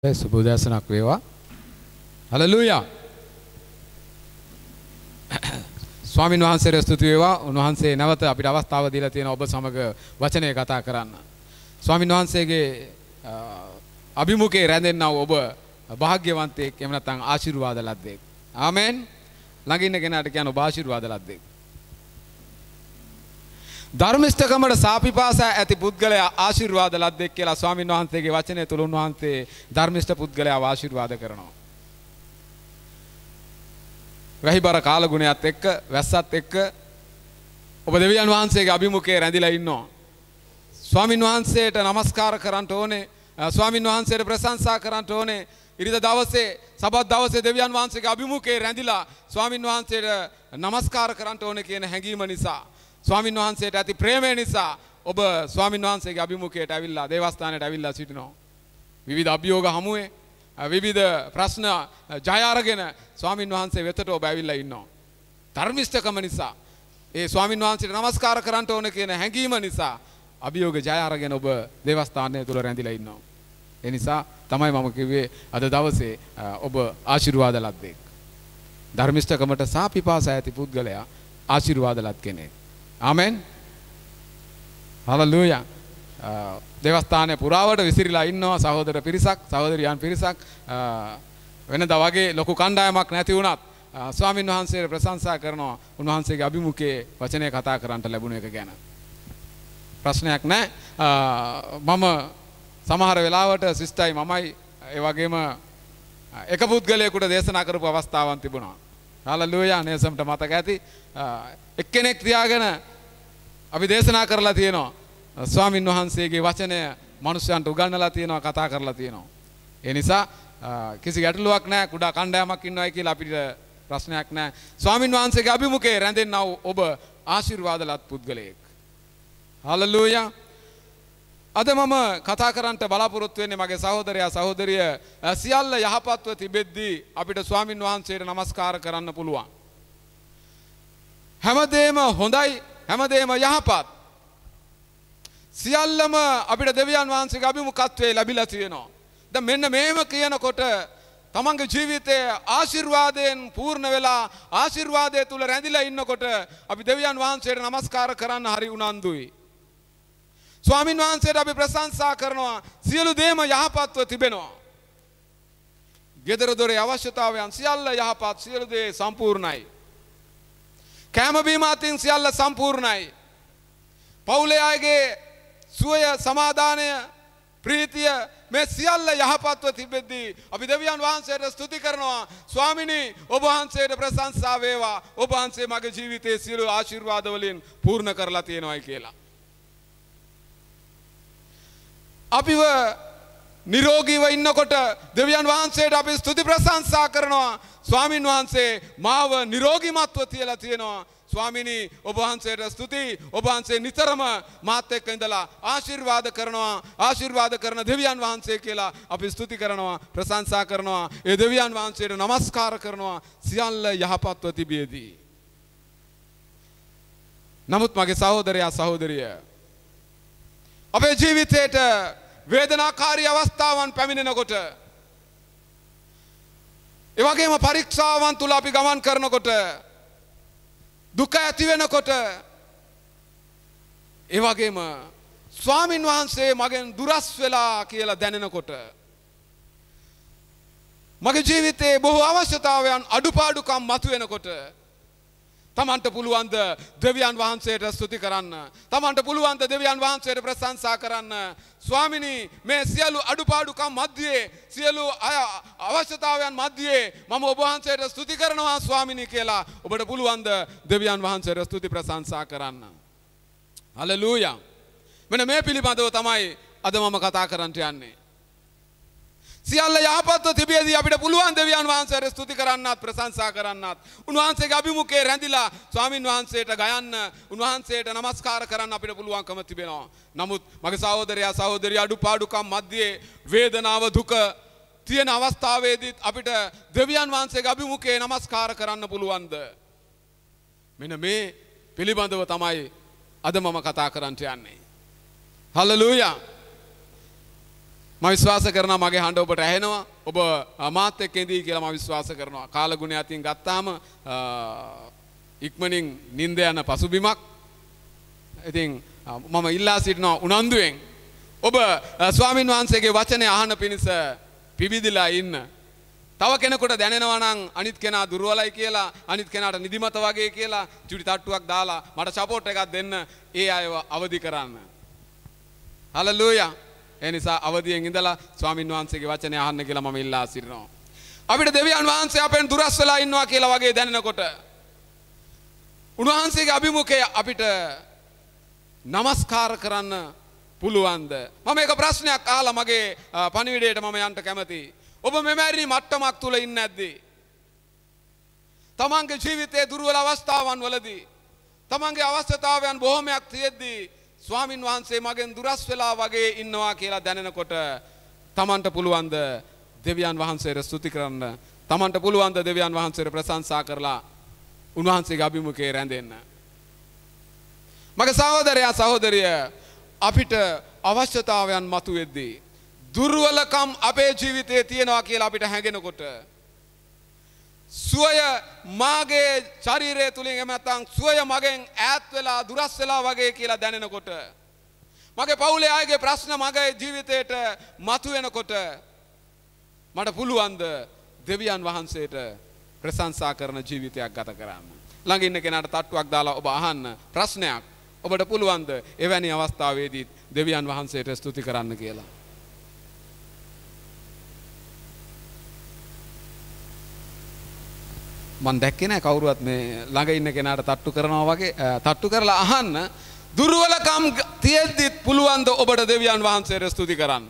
සුබෝදසනක් වේවා හලලූයා ස්වාමීන් වහන්සේ ස්තුති වේවා උන්වහන්සේ නැවත අපිට අවස්ථාව දීලා තියෙන ඔබ සමග වචනය කතා කරන්න ස්වාමීන් වහන්සේගේ අභිමුඛයේ රැඳෙන්නව ඔබ වාග්යවන්තයෙක් එහෙම නැත්නම් ආශිර්වාද ලද්දෙක් ආමෙන් ළඟ ඉන්න කෙනාට කියන ඔබ ආශිර්වාද ලද්දෙක් ධර්මිෂ්ඨකමට සාපිපාසා ඇති පුද්ගලයා ආශිර්වාද ලද්දෙක් කියලා ස්වාමීන් වහන්සේගේ වචනය තුළ උන්වහන්සේ ධර්මිෂ්ඨ පුද්ගලයා ආශිර්වාද කරනවා. වැහිබර කාලගුණයත් එක්ක වැස්සත් එක්ක ඔබ දෙවියන් වහන්සේගේ අභිමුඛයේ රැඳිලා ඉන්නවා. ස්වාමින් වහන්සේට নমස්කාර කරන්න ඕනේ. ස්වාමින් වහන්සේට ප්‍රශංසා කරන්න ඕනේ. ඉරිද දවසේ සබත් දවසේ දෙවියන් වහන්සේගේ අභිමුඛයේ රැඳිලා ස්වාමින් වහන්සේට নমස්කාර කරන්න ඕනේ කියන හැඟීම නිසා ස්වාමින් වහන්සේට ඇති ප්‍රේමය නිසා ඔබ ස්වාමින් වහන්සේගේ අභිමුඛයට ඇවිල්ලා දේවස්ථානයට ඇවිල්ලා සිටිනවා. විවිධ අභියෝග හමුවේ විවිධ ප්‍රශ්න ජය අරගෙන ස්වාමින් වහන්සේ වෙතට ඔබ ඇවිල්ලා ඉන්නවා. ධර්මිෂ්ඨකම නිසා ඒ ස්වාමින් වහන්සේට නමස්කාර කරන්න ඕන කියන හැඟීම නිසා අභියෝග ජය අරගෙන ඔබ දේවස්ථානය තුල රැඳිලා ඉන්නවා. ඒ නිසා තමයි මම කිව්වේ අද දවසේ ඔබ ආශිර්වාද ලද්දෙක්. ධර්මිෂ්ඨකමට සාපිපාස ඇති පුද්ගලයා ආශිර්වාද ලත් කෙනෙක්. ආමෙන් හලලූයා දෙවස්ථානය පුරාවට විසිරිලා ඉන්නවා සහෝදර පිරිසක් සහෝදරියන් පිරිසක් uh, වෙනද වගේ ලොකු කණ්ඩායමක් නැති වුණත් uh, ස්වාමීන් වහන්සේට ප්‍රශංසා කරනවා උන්වහන්සේගේ අභිමුඛයේ වචනය කතා කරන්නට ලැබුණ එක ගැන ප්‍රශ්නයක් නැහැ uh, මම සමහර වෙලාවට සිස්ටයි මමයි ඒ වගේම එක පුද්ගලයෙකුට දේශනා කරපු අවස්ථාවන් තිබුණා හලලූයා නේසම්ට මතක ඇති එක්කෙනෙක් තියාගෙන අපි දේශනා කරලා තියෙනවා ස්වාමින් වහන්සේගේ වචනය මනුෂ්‍යයන්ට උගන්නලා තියෙනවා කතා කරලා තියෙනවා. ඒ නිසා කිසි ගැටලුවක් නෑ කුඩා කණ්ඩායමක් ඉන්නවයි කියලා අපිට ප්‍රශ්නයක් නෑ. ස්වාමින් වහන්සේගේ අභිමුඛයේ රැඳෙන්නව ඔබ ආශිර්වාදලත් පුද්ගලයෙක්. හලලූයා අද මම කතා කරන්නට බලාපොරොත්තු වෙන්නේ මගේ සහෝදරයා සහෝදරිය සියල්ල යහපත්ව තිබෙද්දී අපිට ස්වාමින් වහන්සේට নমස්කාර කරන්න පුළුවන්. හැමදේම හොඳයි හැමදේම යහපත්. සියල්ලම අපිට දෙවියන් වහන්සේගේ අභිමුඛත්වයේ ලැබිලා තියෙනවා. දැන් මෙන්න මේව කියනකොට තමන්ගේ ජීවිතයේ ආශිර්වාදයෙන් පූර්ණ වෙලා ආශිර්වාදය තුල රැඳිලා ඉන්නකොට අපි දෙවියන් වහන්සේට নমස්කාර කරන්න හරි උනන්දුයි. ස්වාමින් වහන්සේට අපි ප්‍රශංසා කරනවා සියලු දේම යහපත්ව තිබෙනවා. ගෙදර දොරේ අවශ්‍යතාවයන් සියල්ල යහපත් සියලු දේ සම්පූර්ණයි. කෑම බීම අතින් සියල්ල සම්පූර්ණයි. පවුලේ අයගේ සුවය සමාදානය ප්‍රීතිය මේ සියල්ල යහපත්ව තිබෙද්දී අපි දෙවියන් වහන්සේට ස්තුති කරනවා ස්වාමිනී ඔබ වහන්සේට ප්‍රශංසා වේවා ඔබ වහන්සේ මගේ ජීවිතයේ සියලු ආශිර්වාද වලින් පූර්ණ කරලා තියෙනවායි කියලා. අපිව නිරෝගීව ඉන්නකොට දෙවියන් වහන්සේට අපි ස්තුති ප්‍රශංසා කරනවා ස්වාමින් වහන්සේ මාව නිරෝගිමත්ව තියලා තියෙනවා ස්වාමිනී ඔබ වහන්සේට ස්තුතියි ඔබ වහන්සේ නිතරම මාත් එක්ක ඉඳලා ආශිර්වාද කරනවා ආශිර්වාද කරන දෙවියන් වහන්සේ කියලා අපි ස්තුති කරනවා ප්‍රශංසා කරනවා ඒ දෙවියන් වහන්සේට নমස්කාර කරනවා සියල්ල යහපත්ව තිබියදී නමුත් මගේ සහෝදරයා සහෝදරිය අපේ ජීවිතේට වේදනාකාරී අවස්ථාවන් පැමිණෙනකොට. එවගේම පරීක්ෂාවන් තුළ අපි ගමන් කරනකොට දුක ඇතිවෙනකොට ඒවගේම ස්වාමින් වහන්සේ මගෙන් දුරස් වෙලා කියලා දැනෙනකොට. මගේ ජීවිතයේ බොහෝ අවශ්‍යතාවයන් අඩුපාඩුකම් මතුවෙනකොට තමන්ට පුළුවන්ද දෙවියන් වහන්සේට ස්තුති කරන්න. තමන්ට පුළුවන්ද දෙවියන් වහන්සේට ප්‍රශංසා කරන්න. ස්වාමිනී මේ සියලු අඩුපාඩුකම් මැදියේ සියලු අය අවශ්‍යතාවයන් මැදියේ මම ඔබ වහන්සේට ස්තුති කරනවා ස්වාමිනී කියලා ඔබට පුළුවන්ද දෙවියන් වහන්සේට ස්තුති ප්‍රශංසා කරන්න. හලෙලූයා. මෙන්න මේ පිළිබඳව තමයි අද මම කතා කරන්නට යන්නේ. සියල්ල යහපත්ව තිබියදී අපිට පුළුවන් දෙවියන් වහන්සේට ස්තුති කරන්නත් ප්‍රශංසා කරන්නත් උන්වහන්සේගේ අභිමුඛයේ රැඳිලා ස්වාමින් වහන්සේට ගයන්න උන්වහන්සේට নমස්කාර කරන්න අපිට පුළුවන්කම තිබෙනවා. නමුත් මගේ සහෝදරයා සහෝදරිය අඩුපාඩුකම් මැද්දේ වේදනාව දුක තියෙන අවස්ථාවේදීත් අපිට දෙවියන් වහන්සේගේ අභිමුඛයේ নমස්කාර කරන්න පුළුවන්ද? මෙන්න මේ පිළිබඳව තමයි අද මම කතා කරන්නට යන්නේ. හලලූයා ම විශ්වාස කරන මගේ හඬ ඔබට ඇහෙනවා ඔබ අමාත්‍ය කෙදී කියලා ම විශ්වාස කරනවා කාලගුණ අතින් ගත්තාම ඉක්මනින් නින්ද යන පසුබිමක් ඉතින් මම ඉල්ලා සිටිනවා උනන්දුවෙන් ඔබ ස්වාමින් වහන්සේගේ වචනය අහන පිණිස පිබිදිලා ඉන්න. තව කෙනෙකුට දැනෙනවනං අනිත් කෙනා දුරුවලයි කියලා අනිත් කෙනට නිදිමත වගේ කියලා චුටි තට්ටුවක් දාලා මට සපෝට් එකක් දෙන්න ඒ අයව අවදි කරන්න. හලලූයා ඒ නිසා අවදියෙන් ඉඳලා ස්වාමින් වහන්සේගේ වචනය අහන්න කියලා මම ඉල්ලා සිටිනවා. අපිට දෙවියන් වහන්සේ අපෙන් දුරස් වෙලා ඉන්නවා කියලා වගේ දැනෙනකොට උන්වහන්සේගේ අභිමුඛය අපිට নমස්කාර කරන්න පුළුවන්ද? මම එක ප්‍රශ්නයක් අහලා මගේ පණිවිඩයට මම යන්න කැමතියි. ඔබ මෙමැරණි මට්ටමක් තුල ඉන්න ඇද්දී. තමන්ගේ ජීවිතයේ දුර්වල අවස්ථාවන් වලදී තමන්ගේ අවශ්‍යතාවයන් බොහොමයක් තියෙද්දී ස්වාමින් වහන්සේ මගෙන් දුරස් වෙලා වගේ ඉන්නවා කියලා දැනෙනකොට තමන්ට පුළුවන්ද දෙවියන් වහන්සේට ස්තුති කරන්න තමන්ට පුළුවන්ද දෙවියන් වහන්සේට ප්‍රශංසා කරලා උන්වහන්සේගේ අභිමුඛයේ රැඳෙන්න. මගේ සහෝදරයා සහෝදරිය අපිට අවශ්‍යතාවයන් මතුවෙද්දී දුර්වලකම් අපේ ජීවිතයේ තියෙනවා කියලා අපිට හැඟෙනකොට සුවය මාගේ ශරීරය තුළින් එමනත්තං සුවය මගෙන් ඈත් වෙලා දුරස් වෙලා වගේ කියලා දැනෙනකොට. මගේ පවුලේ අයගේ ප්‍රශ්න මගේ ජීවිතයට මතුවෙනකොට මට පුළුවන්ද දෙවියන් වහන්සේට ප්‍රසංසා කරන ජීවිතයක් ගත කරන්න. ළඟ ඉන්න කෙනාට තට්ටුවක් දාලා ඔබ අහන්න ප්‍රශ්නයක් ඔබට පුළුවන්ද එවැනි අවස්ථාවේදීත් දෙවියන් වහන්සේට ස්තුති කරන්න කියලා. මන් දැක්කේ නෑ කවුරුවත් මේ ළඟ ඉන්න කෙනාට තට්ටු කරනවා වගේ තට්ටු කරලා අහන්න දුර්වලකම් තියෙද්දිත් පුළුවන් ද ඔබට දෙවියන් වහන්සේට ස්තුති කරන්න.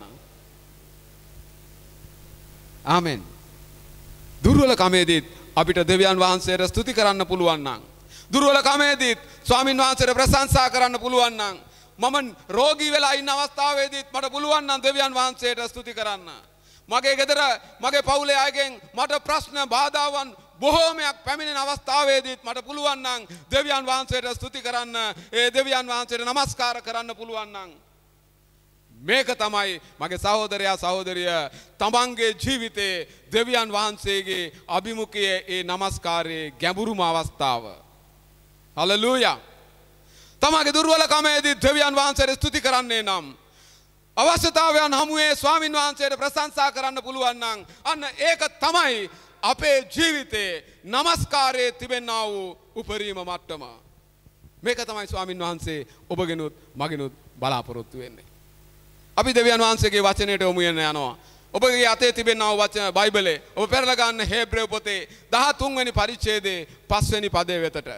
ආමෙන්. දුර්වලකමේදීත් අපිට දෙවියන් වහන්සේට ස්තුති කරන්න පුළුවන් නම් දුර්වලකමේදීත් ස්වාමින් වහන්සේට ප්‍රශංසා කරන්න පුළුවන් නම් මම රෝගී වෙලා ඉන්න අවස්ථාවේදීත් මට පුළුවන් නම් දෙවියන් වහන්සේට ස්තුති කරන්න. මගේ ගෙදර මගේ පවුලේ අයගෙන් මට ප්‍රශ්න බාධාවන් බොහෝමයක් පැමිණෙන අවස්ථාවේදීත් මට පුළුවන් නම් දෙවියන් වහන්සේට ස්තුති කරන්න, ඒ දෙවියන් වහන්සේට নমස්කාර කරන්න පුළුවන් නම් මේක තමයි මගේ සහෝදරයා සහෝදරිය තමන්ගේ ජීවිතේ දෙවියන් වහන්සේගේ අභිමුඛයේ ඒ নমස්කාරයේ ගැඹුරුම අවස්ථාව. හලෙලූයා. තමගේ දුර්වලකමේදී දෙවියන් වහන්සේට ස්තුති කරන්නේ නම් අවශ්‍යතාවයන් හමුවේ ස්වාමින් වහන්සේට ප්‍රශංසා කරන්න පුළුවන් නම් අන්න ඒක තමයි අපේ ජීවිතයේ নমස්කාරයේ තිබෙන්නා වූ උපරිම මට්ටම. මේක තමයි ස්වාමින් වහන්සේ ඔබගෙනුත් මගෙනුත් බලාපොරොත්තු වෙන්නේ. අපි දෙවියන් වහන්සේගේ වචනයට යොමු වෙන යනවා. ඔබගේ අතේ තිබෙනා වචන බයිබලේ ඔබ පෙරලා ගන්න හේබ්‍රය පොතේ 13 වෙනි පරිච්ඡේදයේ 5 වෙනි පදයේ වෙතට.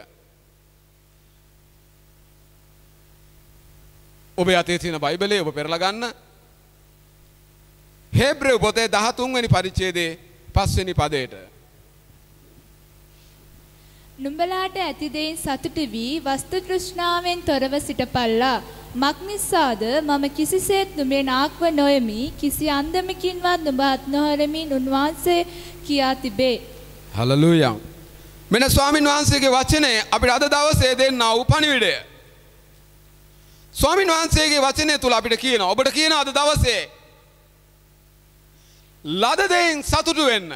ඔබේ අතේ තියෙන බයිබලේ ඔබ පෙරලා ගන්න හේබ්‍රය පොතේ 13 වෙනි පරිච්ඡේදයේ පස්වෙනි පදයට. නුඹලාට ඇති දෙයින් සතුට වී වස්තු තෘෂ්ණාවෙන් තොරව සිටපල්ලා. මක් නිසාද මම කිසිසේත් නුඹේ නාක්ව නොයමි කිසි අන්දමකින්වත් නුඹ අත් නොහරමින් උන්වහන්සේ කියා තිබේ. හලලූයා. මෙන්න ස්වාමින් වහන්සේගේ වචනේ අපිට අද දවසේ දෙන්නා වූ පණිවිඩය. ස්වාමින් වහන්සේගේ වචනය තුළ අපිට කියනවා ඔබට කියන අද දවසේ ලද දෙයින් සතුටු වෙන්න.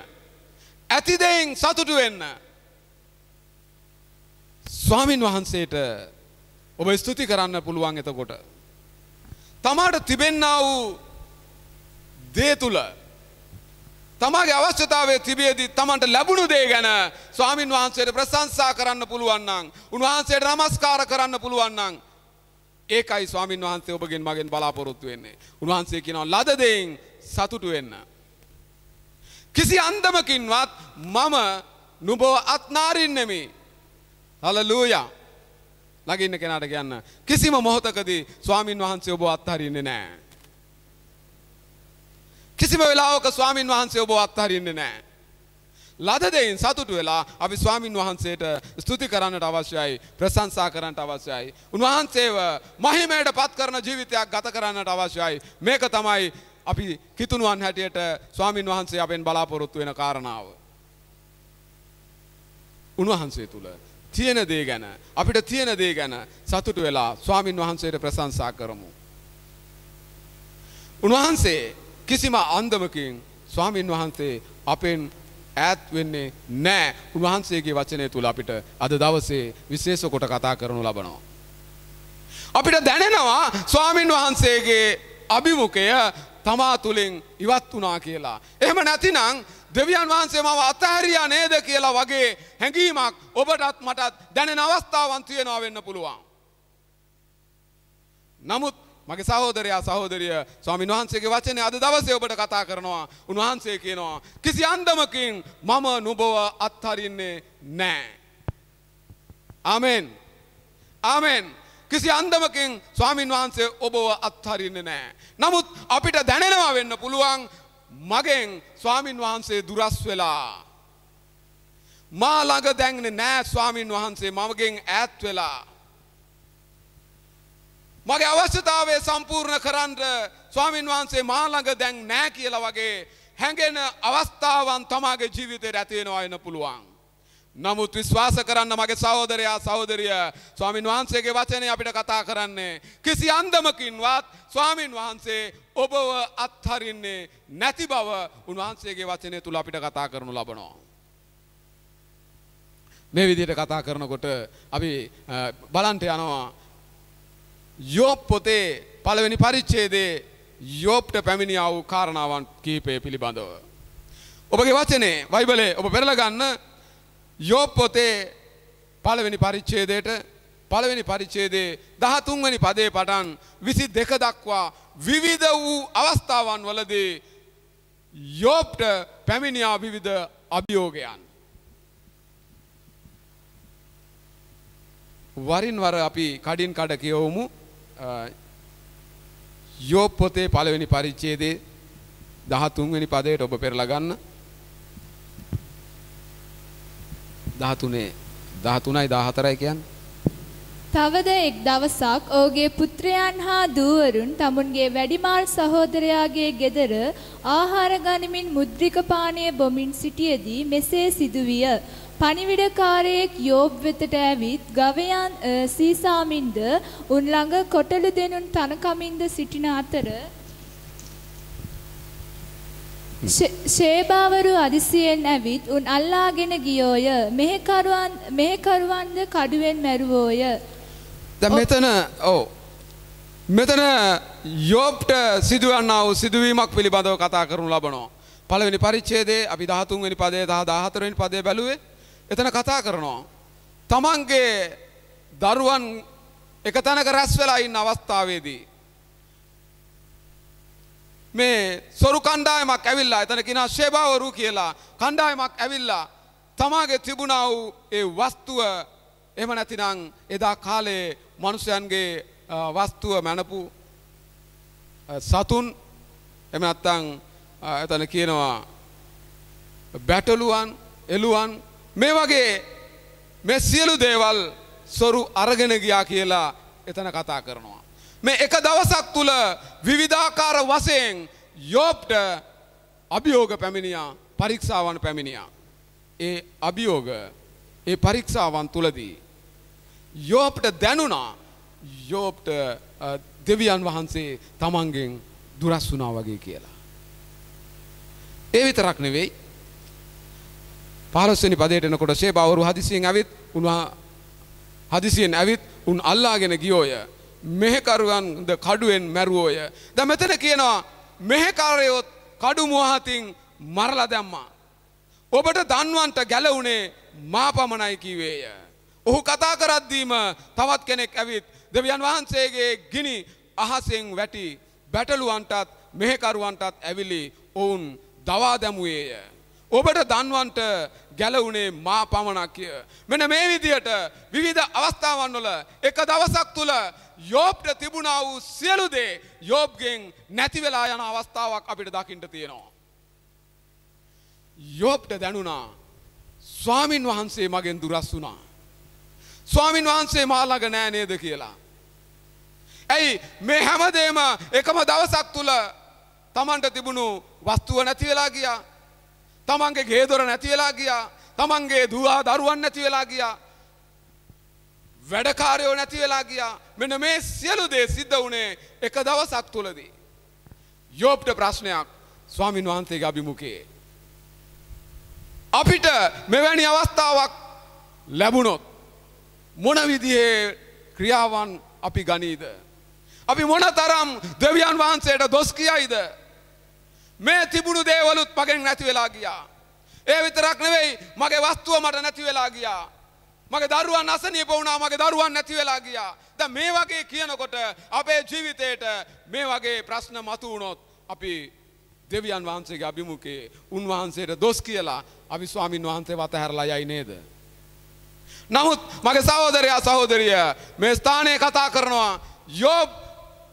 ඇති දෙයින් සතුටු වෙන්න. ස්වාමින් වහන්සේට ඔබ ස්තුති කරන්න පුළුවන් එතකොට. තමාට තිබෙන්නා වූ දේ තුළ තමාගේ අවශ්‍යතාවය තිබියදී තමන්ට ලැබුණු දේ ගැන ස්වාමින් වහන්සේට ප්‍රශංසා කරන්න පුළුවන් නම් උන්වහන්සේට නමස්කාර කරන්න පුළුවන් නම් ඒකයි ස්වාමින් වහන්සේ ඔබගෙන් මගෙන් බලාපොරොත්තු වෙන්නේ. උන්වහන්සේ කියනවා ලද දෙයින් සතුටු වෙන්න. කිසි අන්දමකින්වත් මම නුබව අත්නාරින්නෙමි. හලලූයා. ළඟින්න කෙනාට කියන්න. කිසිම මොහොතකදී ස්වාමින් වහන්සේ ඔබ අත්හරින්නේ නැහැ. කිසිම වෙලාවක ස්වාමින් වහන්සේ ඔබ අත්හරින්නේ නැහැ. ලද දෙයින් සතුටු වෙලා අපි ස්වාමින් වහන්සේට ස්තුති කරන්නට අවශ්‍යයි ප්‍රශංසා කරන්නට අවශ්‍යයි. උන්වහන්සේව මහිමයට පත් කරන ජීවිතයක් ගත කරන්නට අවශ්‍යයි. මේක තමයි අපි කිතුුණුවන් හැටියට ස්වාමීන් වහන්සේ අපෙන් බලාපොරොත්තු වෙන කාරණාව. උන්වහන්සේ තුළ තියෙන දේ ගැන අපිට තියෙන දේ ගැන සතුට වෙලා ස්වාමින් වහන්සේට ප්‍රසංසා කරමු. උන්වහන්සේ කිසිම අන්දමකින් ස්වාමීන් වහන්සේ අපෙන් ඈත් වෙන්නේ නෑ උන්වහන්සේගේ වචනය තුළ අපිට අද දවසේ විශේෂ කොට කතා කරනු ලබනවා. අපිට දැනෙනවා ස්වාමින් වහන්සේගේ අභිමුකය තමා තුළින් ඉවත් වනා කියලා. එහෙම නැතිනං දෙවියන් වහන්සේ මව අතහැරියා නේද කියලා වගේ හැඟීමක් ඔබටත් මටත් දැනෙන අවස්ථාවන් තියෙනවා වෙන්න පුළුවන්. නමුත් මගේ සහෝදරයා සහෝදරිය ස්වාමීන් වහන්සේගේ වචනේ අද දවසේ ඔබට කතා කරනවා. උන්වහන්සේ කියනවා කිසි අන්දමකින් මම නුඹව අත්හරින්නේ නැහැ. ආමෙන්. ආමෙන්. කිසි අන්දමකින් ස්වාමින් වහන්සේ ඔබව අත්හරින්න නෑ. නමුත් අපිට දැනෙනවා වෙන්න පුළුවන් මගෙන් ස්වාමින් වහන්සේ දුරස් වෙලා. මා ළඟ දැන්න නෑ ස්වාමින් වහන්සේ මමගෙන් ඈත් වෙලා. මගේ අවශ්‍යතාවේ සම්පූර්ණ කරන්න ස්වාමින් වහන්සේ මා ළඟ දැන් නෑ කියලා වගේ හැඟෙන අවස්ථාවන් තමාගේ ජීවිතයට ඇතිවෙනවා වෙන පුළුවන්. නමුත් විශ්වාස කරන්න මගේ සහෝදරයා සහෝදරිය ස්වාමින් වහන්සේගේ වචනය අපිට කතා කරන්නේ. කිසි අන්දමකින්වත් ස්වාමින් වහන්සේ ඔබව අත්හරින්නේ නැති බව උන්වහන්සේගේ වචනය තුළ අපිට කතා කරනු ලබනවා. මේ විදියට කතා කරනකොට අපි බලන්ට යනවා. යෝප් පොතේ පළවෙනි පරිච්ඡේදයේ යෝප්ට පැමිණියා වූ කාරණාවන් කීපය පිළිබඳව. ඔබගේ වචනේ වයිබලේ ඔබ පෙරලගන්න යොබ් පොතේ පළවෙනි පරිච්ඡේදයට පළවෙනි පරිච්ඡේදයේ 13 වෙනි පදයේ පටන් 22 දක්වා විවිධ වූ අවස්ථාවන් වලදී යොබ්ට පැමිණියා විවිධ අභියෝගයන්. වරින් වර අපි කඩින් කඩ කියවමු යොබ් පොතේ පළවෙනි පරිච්ඡේදයේ 13 වෙනි පදයට ඔබ පෙරලා ගන්න. දහතුනේ දහතුනයි දාහතරයි කියන් තවද එක් දවසක් ඕගේ පුත්‍රයන් හා දූවරුන් තමුන්ගේ වැඩිමාල් සහෝදරයාගේ ගෙදර ආහාර ගනිමින් මුද්‍රික පානය බොමින් සිටියදී මෙසේ සිදුවිය. පණිවිඩකාරයෙක් යෝබ් වෙතට ඇවිත් ගවයන් සීසාමින්ද උන් ළඟ කොටලු දෙනුන් තනකමින්ද සිටින අතර ශේභාවරු අදිසියෙන් ඇවිත් උන් අල්ලාගෙන ගියෝය. මෙහෙකරුවන් මෙහෙකරුවන්ද කඩුවෙන් මැරුවෝය. දැන් මෙතන ඔව් මෙතන යොබ්ට සිදුවන්නා වූ සිදුවීමක් පිළිබඳව කතා කරනු ලබනවා. පළවෙනි පරිච්ඡේදයේ අපි 13 වෙනි පදයේ සහ 14 වෙනි පදයේ බැලුවේ එතන කතා කරනවා. තමන්ගේ දරුවන් එක තැනක රැස් වෙලා ඉන්න අවස්ථාවේදී මේ සොරු කණ්ඩායමක් ඇවිල්ලා එතන කෙනා ශේභාවරු කියලා කණ්ඩායමක් ඇවිල්ලා තමාගේ තිබුණා වූ ඒ වස්තුව එහෙම නැතිනම් එදා කාලේ මනුෂ්‍යයන්ගේ වස්තුව මැනපු සතුන් එහෙම නැත්නම් එතන කියනවා බැටළුවන් එළුවන් මේ වගේ මේ සියලු දේවල් සොරු අරගෙන ගියා කියලා එතන කතා කරනවා මේ එක දවසක් තුල විවිධාකාර වශයෙන් යෝබ්ට අභියෝග පැමිණියා පරීක්ෂාවන් පැමිණියා. ඒ අභියෝග ඒ පරීක්ෂාවන් තුලදී යෝබ්ට දැනුණා යෝබ්ට දෙවියන් වහන්සේ තමන්ගෙන් දුරස් වුණා වගේ කියලා. ඒ විතරක් නෙවෙයි. පහළොස්වෙනි පදයට එනකොට ෂේබාවරු හදිසියෙන් ඇවිත් උන්වහ හදිසියෙන් ඇවිත් උන් අල්ලාගෙන ගියෝය. මෙහෙකරුවන්ද කඩුවෙන් මැරුවෝය. ද මෙතන කියනවා මෙහෙකාරයොත් කඩු මුවහතින් මරලා දැම්මා. ඔබට දන්වන්ට ගැලවුණේ මාපමණයි කිවේය. ඔහු කතා කරද්දීම තවත් කෙනෙක් ඇවිත් දෙවියන් වහන්සේගේ ගිනි අහසෙන් වැටි බැටලුවන්ටත් මෙහෙකරුවන්ටත් ඇවිලි ඔවුන් දවා දැමුවේය. ඔබට දන්වන්ට ගැලවුණේ මා පමණක් කිය. මෙන මේ විදියට විවිධ අවස්ථාවන් වල එක දවසක් තුළ යෝප්ට තිබුණා වූ සියලු දේ යෝප්ගෙන් නැති වෙලා යන අවස්ථාවක් අපිට දකින්න තියෙනවා. යෝප්ට දැනුණා ස්වාමින් වහන්සේ මගෙන් දුරස් වුණා. ස්වාමින් වහන්සේ මාළඟ නෑ නේද කියලා. ඇයි මේ හැමදේම එකම දවසක් තුල තමන්ට තිබුණු වස්තුව නැති වෙලා ගියා. තමන්ගේ ගේදොර නැති වෙලා ගියා. තමන්ගේ දුවා දරුවන් නැති වෙලා ගියා. වැඩකාරයෝ නැති වෙලා ගියා. මෙන්න මේ සියලු දේ සිද්ධ වුණේ එක දවසක් තුලදී. යෝබ්ට ප්‍රශ්නයක් ස්වාමින් වහන්සේගේ අභිමුඛයේ. අපිට මෙවැනි අවස්ථාවක් ලැබුණොත් මොන විදිහේ ක්‍රියාවන් අපි ගනීද? අපි මොන තරම් දෙවියන් වහන්සේට දොස් කියයිද? මේ තිබුණු දේවලුත් මගෙන් නැති වෙලා ගියා. ඒ විතරක් නෙවෙයි මගේ වස්තුව මට නැති වෙලා ගියා. මගේ දරුවන් අසනීප වුණා මගේ දරුවන් නැති වෙලා ගියා. දැන් මේ වගේ කියනකොට අපේ ජීවිතේට මේ වගේ ප්‍රශ්න මතු වුණොත් අපි දෙවියන් වහන්සේගේ අභිමුඛයේ උන්වහන්සේට දොස් කියලා අපි ස්වාමින් වහන්සේව අතහැරලා යයි නේද? නමුත් මගේ සහෝදරයා සහෝදරිය මේ ස්ථානයේ කතා කරනවා යොබ්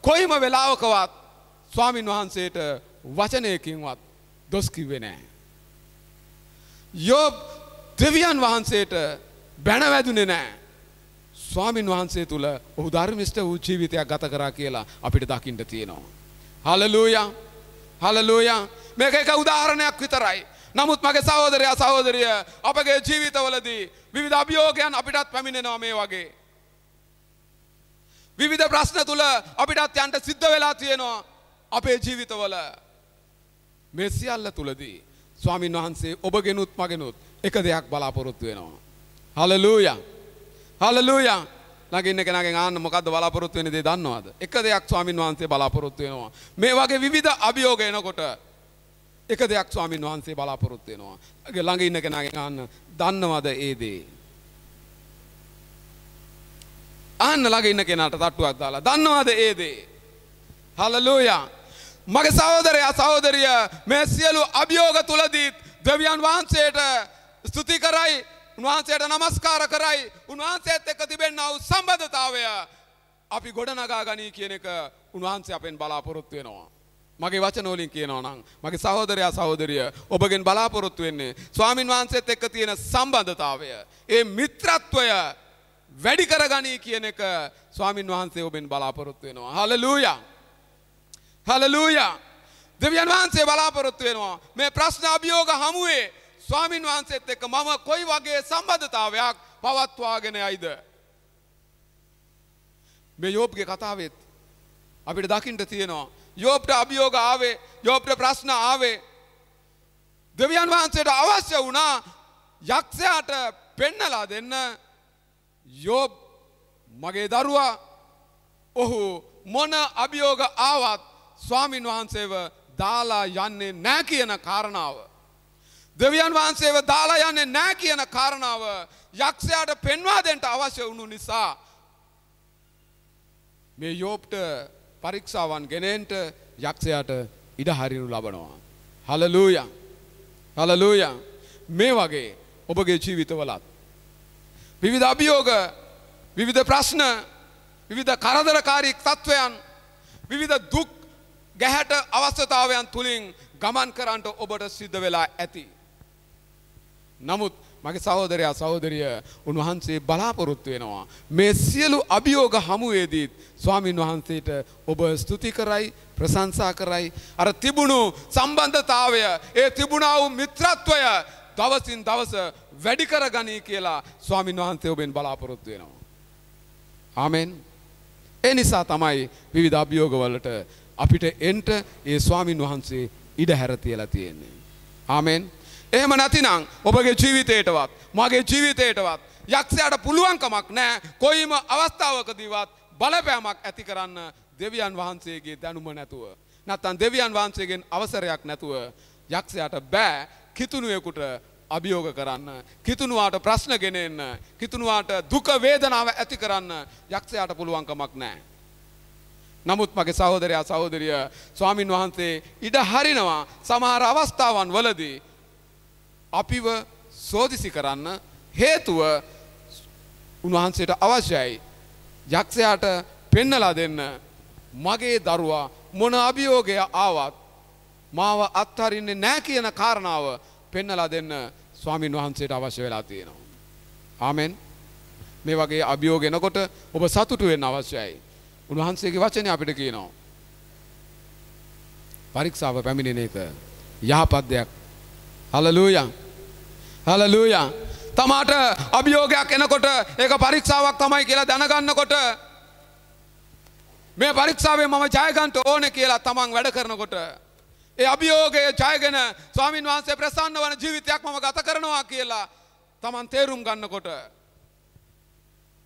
කොයිම වෙලාවකවත් ස්වාමින් වහන්සේට වචනයකින්වත් දොස් කිව්වේ නැහැ. යොබ් දෙවියන් වහන්සේට බැන වැදුනේ නෑ. ස්වාමින් වහන්සේ තුළ ඔහු ධර්මිෂ්ට වූ ජීවිතයක් ගත කරා කියලා අපිට දකිින්ට තියෙනවා. හලලූයා හලලූයා මේක එක උදාහරණයක් විතරයි. නමුත් මගේ සහෝදරයා සහෝදරිය අපගේ ජීවිතවලදී විවිධ අභියෝගයන් අපිටත් පැමිණෙනවා මේ වගේ. විවිධ ප්‍රශ්න තුළ අපිටත් යන්ට සිද්ධ වෙලා තියෙනවා අපේ ජීවිතවල. මේ සියල්ල තුළදී ස්වාමීන් වහන්සේ ඔබගෙනුත් මගෙනුත් එක දෙයක් බලාපොරොත්තු වෙනවා. හලලූය හලලූය නගින්න කෙනගෙන් ආන්න මොකද බලාපොරොත්තු වෙන දේ දන්නවද එක දෙයක් ස්වාමින් වහන්සේ බලාපොරොත්තු වෙනවා මේ වගේ විවිධ අභියෝග එනකොට එක දෙයක් ස්වාමින් වහන්සේ බලාපොරොත්තු වෙනවා ළඟ ඉන්න කෙනගෙන් ආන්න දන්නවද ඒ දේ ආන්න ළඟ ඉන්න කෙනාට තට්ටුවක් දාලා දන්නවද ඒ දේ හලලූයා මගේ සහෝදරයා සහෝදරිය මේ සියලු අභියෝග තුලදීත් දෙවියන් වහන්සේට ස්තුති කරයි උන්වහන්සේට නමස්කාර කරයි උන්වහන්සේත් එක්ක තිබෙන්නා වූ සම්බන්ධතාවය අපි ගොඩනගා ගනී කියන එක උන්වහන්සේ අපෙන් බලාපොරොත්තු වෙනවා. මගේ වචනෝලින් කියනවා නම් මගේ සහෝදරයා සහෝදරිය ඔබගෙන් බලාපොරොත්තු වෙන්නේ ස්වාමින් වහන්සේත් එක්ක තියෙන සම්බන්ධතාවය ඒ මිත්‍රත්වය වැඩි කරගනී කියන එක ස්වාමින් වහන්සේ ඔබෙන් බලාපොරොත්තු වෙනවා. හලලූයා. හලලූයා. දෙවියන් වහන්සේ බලාපොරොත්තු වෙනවා මේ ප්‍රශ්න අභියෝග හමුවේ ස්වාමින් වහන්සේත් එක්ක මම කොයි වගේ සම්බන්ධතාවයක් පවත්වාගෙන යයිද. මේ යෝප්ගේ කතාවෙත් අපිට දකිින්ට තියෙනවා. යෝප්ට අභියෝග ආවේ යෝප්ට ප්‍රශ්න ආවේ. දෙවියන් වහන්සේට අවශ්‍ය වුණා යක්ෂයාට පෙන්නලා දෙන්න යෝප් මගේ දරුවා ඔහු මොන අභියෝග ආවත් ස්වාමින් වහන්සේව දාලා යන්නේ නෑ කියන කාරණාව. දෙවියන් වහන්සේව දාලා යන්නේ නැහැ කියන කාරණාව යක්ෂයාට පෙන්වා දෙන්න අවශ්‍ය වුණු නිසා මේ යෝප්ට පරීක්ෂාවන් ගෙනෙන්ට යක්ෂයාට ඉඩ හරිනු ලබනවා. හලලූයා. හලලූයා. මේ වගේ ඔබගේ ජීවිතවලත් විවිධ අභියෝග විවිධ ප්‍රශ්න විවිධ කරදරකාරී තත්ත්වයන් විවිධ දුක් ගැහැට අවස්ථතාවයන් තුළින් ගමන් කරන්නට ඔබට සිද්ධ වෙලා ඇති. නමුත් මගේ සහෝදරයා සහෝදරිය උන්වහන්සේ බලාපොරොත්තු වෙනවා. මේ සියලු අභියෝග හමුවේදීත් ස්වාමීන් වහන්සේට ඔබ ස්තුති කරයි ප්‍රශංසා කරයි. අර තිබුණු සම්බන්ධතාවය ඒ තිබුණා වූ මිත්‍රත්වය දවසින් දවස වැඩි කර ගනී කියලා ස්වාමීන් වහන්සේ ඔබෙන් බලාපොරොත්තු වෙනවා. ආමෙන්. ඒ නිසා තමයි විවිධ අභියෝගවලට අපිට එන්ට ඒ ස්වාමින් වහන්සේ ඉඩ හැර තියලා තියෙන්නේ. ආමෙන්. එහෙම නැතිනම් ඔබගේ ජීවිතයටවත් මගේ ජීවිතයටවත් යක්ෂයාට පුළුවන්කමක් නෑ කොයිම අවස්ථාවකදීවත් බලපෑමක් ඇති කරන්න දෙවියන් වහන්සේගේ දැනුම නැතුව. නැත්තන් දෙවියන් වහන්සේගෙන් අවසරයක් නැතුව යක්ෂයාට බෑ කිතුනුවෙකුට අභියෝග කරන්න. කිතුනුවාට ප්‍රශ්න ගෙනෙන්න. කිතුනුවාට දුක වේදනාව ඇති කරන්න යක්ෂයාට පුළුවන්කමක් නෑ. නමුත් මගේ සහෝදරයා සහෝදරිය ස්වාමින් වහන්සේ ඉඩ හරිනවා සමහර අවස්ථාවන් වලදී අපිව සෝදිසි කරන්න හේතුව උන්වහන්සේට අවශ්‍යයි. යක්ෂයාට පෙන්නලා දෙන්න මගේ දරුවා මොන අභියෝගය ආවත් මාව අත්හරින්නේ නෑ කියන කාරණාව පෙන්නලා දෙන්න ස්වාමීන් වහන්සේට අවශ්‍ය වෙලා තියෙනවා. ආමෙන් මේ වගේ අභියෝගෙනකොට ඔබ සතුටු වෙන්න අවශ්‍යයි. උන්වහන්සේගේ වචනය අපිට කියනවා. පරීක්ෂාව පැමිණෙන එක යහපත් දෙයක් හලලූය හලලූය තමාට අභියෝගයක් එනකොට ඒක පරීක්ෂාවක් තමයි කියලා දැනගන්නකොට මේ පරීක්ෂාවේ මම ජයගන්ට ඕන කියලා තමන් වැඩ කරනකොට ඒ අභියෝගය ජයගෙන ස්වාමීන් වහන්සේ ප්‍රසන්න වන ජීවිතයක් මම ගත කරනවා කියලා තමන් තේරුම් ගන්නකොට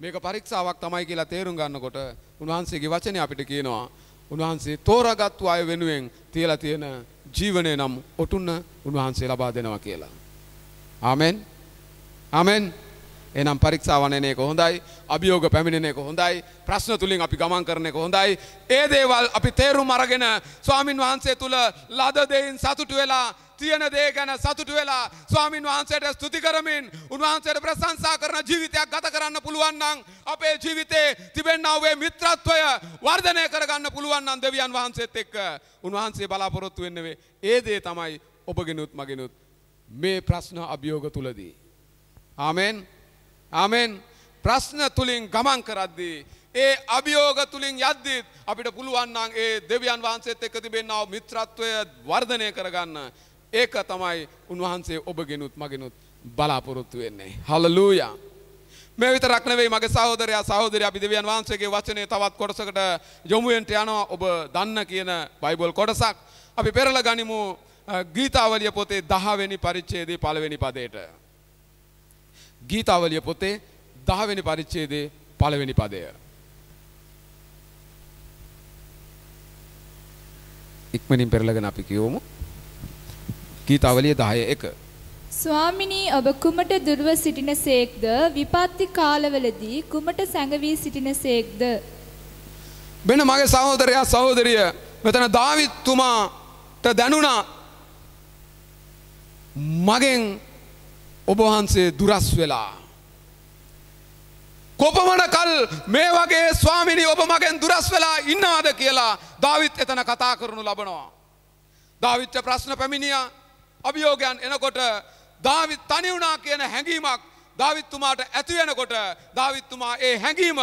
මේක පරීක්ෂාවක් තමයි කියලා තේරුම් ගන්නකොට උන්වහන්සේගේ වචනය අපිට කියනවා උන්වහන්සේ තෝරාගත්තු අය වෙනුවෙන් තියලා තියෙන ජීවනය නම් ඔටුන්න උන්වහන්සේ ලබා දෙනවා කියලා. ආමෙන්. ආමෙන්. එනම් පරීක්ෂාවනනේ කොහොඳයි අභියෝග පැමිණෙන්නේ කොහොඳයි ප්‍රශ්න තුලින් අපි ගමන් කරන්නේ කොහොඳයි ඒ දේවල් අපි තේරුම් අරගෙන ස්වාමින් වහන්සේ තුල ලද දෙයින් සතුටු වෙලා තියෙන දේ ගැන සතුටු වෙලා ස්වාමින් වහන්සේට ස්තුති කරමින් උන්වහන්සේට ප්‍රශංසා කරන ජීවිතයක් ගත කරන්න පුළුවන් නම් අපේ ජීවිතේ තිබෙන්නා වූ මිත්‍රත්වය වර්ධනය කරගන්න පුළුවන් නම් දෙවියන් වහන්සේත් එක්ක උන්වහන්සේ බලාපොරොත්තු වෙන්නේ ඒ දේ තමයි ඔබගෙනුත් මගෙනුත් මේ ප්‍රශ්න අභියෝග තුලදී ආමෙන් ආමෙන් ප්‍රශ්න තුලින් ගමන් කරද්දී ඒ අභියෝග තුලින් යද්දිත් අපිට පුළුවන් නම් ඒ දෙවියන් වහන්සේත් එක්ක තිබෙනා මිත්‍රත්වය වර්ධනය කරගන්න ඒක තමයි උන්වහන්සේ ඔබගෙනුත් මගෙනුත් බලාපොරොත්තු වෙන්නේ. හලලූයා. මේ විතරක් නෙවෙයි මගේ සහෝදරයා සහෝදරිය අපි දෙවියන් වහන්සේගේ වචනේ තවත් කොටසකට යොමු වෙන්න යනවා ඔබ දන්න කියන බයිබල් කොටසක්. අපි පෙරලා ගනිමු ගීතාවලිය පොතේ 10 වෙනි පරිච්ඡේදයේ පළවෙනි පදයට. ගීතාවලිය පොතේ 10 වෙනි පරිච්ඡේදයේ පළවෙනි පදය. ඉක්මනින් පෙරලගෙන අපි කියවමු. ගීතාවලිය 10 ස්වාමිනී ඔබ කුමට දුර්ව සිටිනසේක්ද විපත්ති කාලවලදී කුමට සැඟවී සිටිනසේක්ද වෙන මගේ සහෝදරයා සහෝදරිය මෙතන දාවිත් තුමාට දැනුණා මගෙන් ඔබ වහන්සේ දුරස් වෙලා කොපමණ කල් මේ වගේ ස්වාමිනී ඔබ මගෙන් දුරස් වෙලා ඉන්නවාද කියලා දාවිත් එතන කතා කරනු ලබනවා දාවිත්‍ය ප්‍රශ්න පැමිණියා අභියෝගයන් එනකොට දාවිත් තනි වුණා කියන හැඟීමක් දාවිත්තුමාට ඇති වෙනකොට දාවිත්තුමා ඒ හැඟීම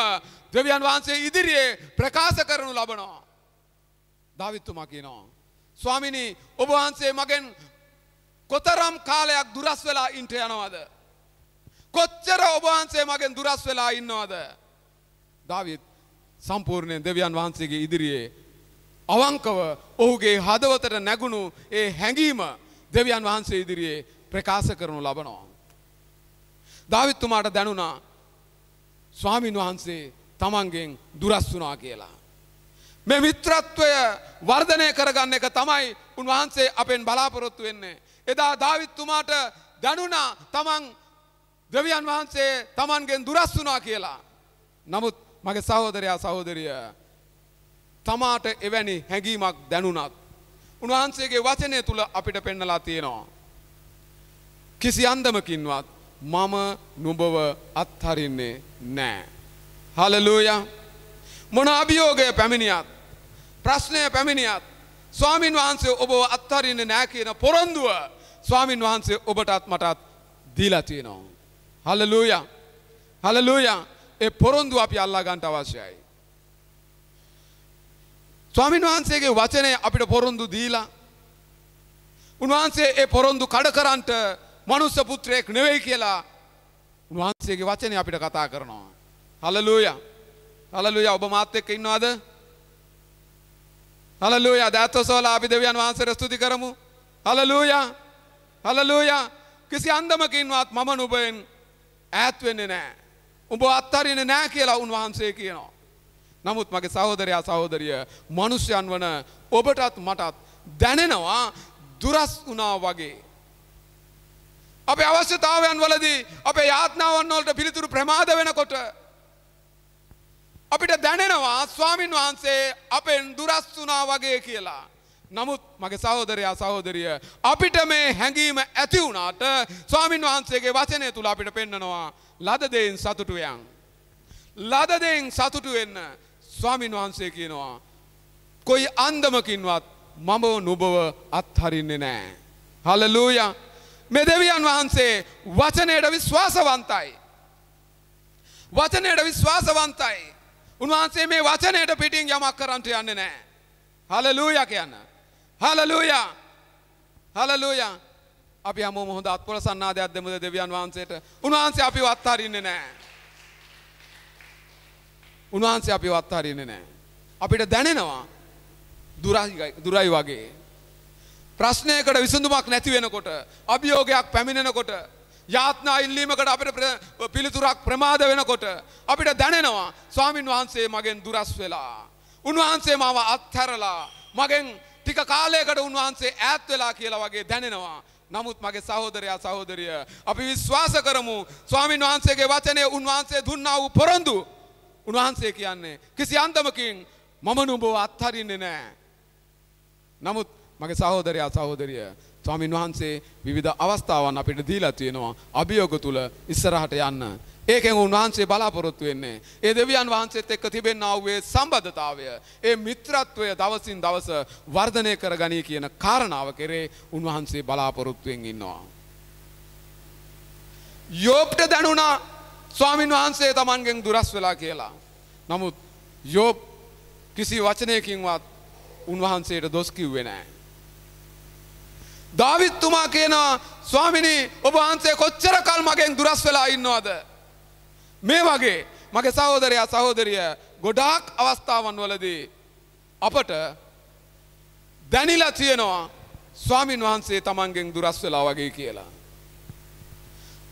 දෙවියන් වහන්සේ ඉදිරියේ ප්‍රකාශ කරනු ලබනවා. දාවිත්තුමා කියනවා. ස්වාමිනි ඔබ වහන්සේ මගෙන් කොතරම් කාලයක් දුරස් වෙලා ඉන්ට යනවද. කොච්චර ඔබ වහන්සේ මගෙන් දුරස් වෙලා ඉන්නවද. දාවිත් සම්පූර්ණයෙන් දෙවියන් වහන්සේගේ ඉදිරියේ අවංකව ඔහුගේ හදවතට නැගුණු ඒ හැඟීම දෙවියන් වහන්සේ ඉදිරියේ ප්‍රකාශ කරනු ලබනවා. දවිත්තුමාට දැනුණා ස්වාමීන් වහන්සේ තමන්ගෙන් දුරස් වුනා කියලා. මේ මිත්‍රත්වය වර්ධනය කරගන්න එක තමයි උන්වහන්සේ අපෙන් බලාපොරොත්තු වෙන්නේ. එදා දාවිත්තුමාට දැනුණා තමන් දෙවියන් වහන්සේ තමන්ගෙන් දුරස් වුනා කියලා. නමුත් මගේ සහෝදරයා සහෝදරිය තමාට එවැනි හැඟීමක් දැනුණත් උන්වහන්සේගේ වචනය තුළ අපිට පෙන්නලා තියෙනවා. කිසි අන්දමකින්වත් මම නුඹව අත්හරින්නේ නෑ. හලලූය මොන අභියෝගය පැමිණියත් ප්‍රශ්නය පැමිණියත් ස්වාමින් වහන්සේ ඔබ අත්හරින්න නෑ කියන පොරොන්දුව ස්වාමින් වහන්සේ ඔබටත් මටත් දීලා තියෙනවා. හලලූය හලලූය ඒ පොරොන්දුව අපි අල්ලා ගන්ට අවශ්‍යයි. ස්වාමීන් වහන්සේගේ වචනය අපිට පොරොන්දු දීලා උන්වහන්සේ ඒ පොරොන්දු කඩකරන්ට මනුස්ස පුත්‍රයෙක් නෙවෙයි කියලා උන්වහන්සේගේ වචනය අපිට කතා කරනවා. හලලූය හලලුය ඔබ මාත් එක්ක ඉන්නවාද? හලලූය දෑත්තසෝලා අපි දෙවියන් වහන්සේට ස්තුති කරමු. හලලූය හලලූය කිසි අන්දමකින්වත් මම නුඹෙන් ඈත් වෙන්නේ නැහැ. උඹ අත්හරින්නේ නැහැ කියලා උන්වහන්සේ කියනවා. නමුත් මගේ සහෝදරයා සහෝදරිය මනුෂ්‍යයන් වන ඔබටත් මටත් දැනෙනවා දුරස් වුණා වගේ. අපේ අවශ්‍යතාවයන් වලදී අපේ යාත්නාවන් වලට පිළිතුරු ප්‍රමාද වෙනකොට අපිට දැනෙනවා ස්වාමින් වහන්සේ අපෙන් දුරස් වුණා වගේ කියලා. නමුත් මගේ සහෝදරයා සහෝදරිය අපිට මේ හැඟීම ඇති වුණාට ස්වාමින් වහන්සේගේ වචනය තුළ අපිට පෙන්නනවා ලද දෙයින් සතුටුයන්. ලද දෙයින් සතුටු වෙන්න ස්වාමීන් වහන්සේ කියනවා. කොයි අන්දමකින්වත් මම නුබව අත්හරින්නේ නෑ. හලලූය මෙදෙවියන් වහන්සේ වචනයට විශ්වාසවන්තයි. වචනයට විශ්වාසවන්තයි. උන්වහන්සේ මේ වචනයට පිටින් යමක් කරන්ට යන්න නෑ. හලලූය කියන්න. හලලූය හලලූය අපි හම හොඳ අත්පොල සන්නාධයක් දෙමද දෙවියන් වහන්සේට උන්වහන්සේ අපි වත්තාරන්න නෑ. උන්වහන්සේ අපි වත්හරින්නේ නැහැ. අපිට දැනෙනවා දුරයි වගේ. ප්‍රශ්නයකට විසඳුමක් නැති වෙනකොට අභියෝගයක් පැමිණෙනකොට යාත්නා ඉල්ලීමකට අපිට පිළිතුරක් ප්‍රමාද වෙනකොට අපිට දැනෙනවා ස්වාමින් වහන්සේ මගෙන් දුරස් වෙලා. උන්වහන්සේ මාව අත්හැරලා මගෙන් ටික කාලයකට උන්වහන්සේ ඈත් වෙලා කියලා වගේ දැනෙනවා. නමුත් මගේ සහෝදරයා සහෝදරිය අපි විශ්වාස කරමු ස්වාමින් වහන්සේගේ වචනය උන්වහන්සේ දුන්නා වූ පොරොන්දු උන්වහන්සේ කියන්නේ කිසි අන්දමකින් මම නුඹව අත්හරින්නේ නෑ. නමුත් මගේ සහෝදරයා සහෝදරිය ස්වාමීන් වහන්සේ විවිධ අවස්ථාවන් අපිට දීලා තියෙනවා අභියෝග තුල ඉස්සරහට යන්න. ඒකෙන් උන්වහන්සේ බලාපොරොත්තු වෙන්නේ. ඒ දෙවියන් වහන්සේත් එක්ක තිබෙනා වූ සම්බන්ධතාවය, ඒ මිත්‍රත්වය දවසින් දවස වර්ධනය කරගනී කියන කාරණාව කෙරේ උන්වහන්සේ බලාපොරොත්තුෙන් ඉන්නවා. යෝප්ට දැනුණා ස්වාමින් වහන්සේ තමන්ගෙන් දුරස් වෙලා කියලා. නමුත් යෝබ් කිසි වචනයකින්වත් උන්වහන්සේට දොස් කිව්වේ නෑ. දාවිත්තුමා කියනවා ස්වාමිනි ඔබ වහන්සේ කොච්චර කල් මගෙන් දුරස් වෙලා ඉන්නවද. මේ වගේ මගේ සහෝදරයා සහෝදරිය ගොඩාක් අවස්ථාවන් වලදී අපට දැනිලා තියෙනවා ස්වාමින් වහන්සේ තමන්ගෙන් දුරස් වෙලා වගේ කියලා.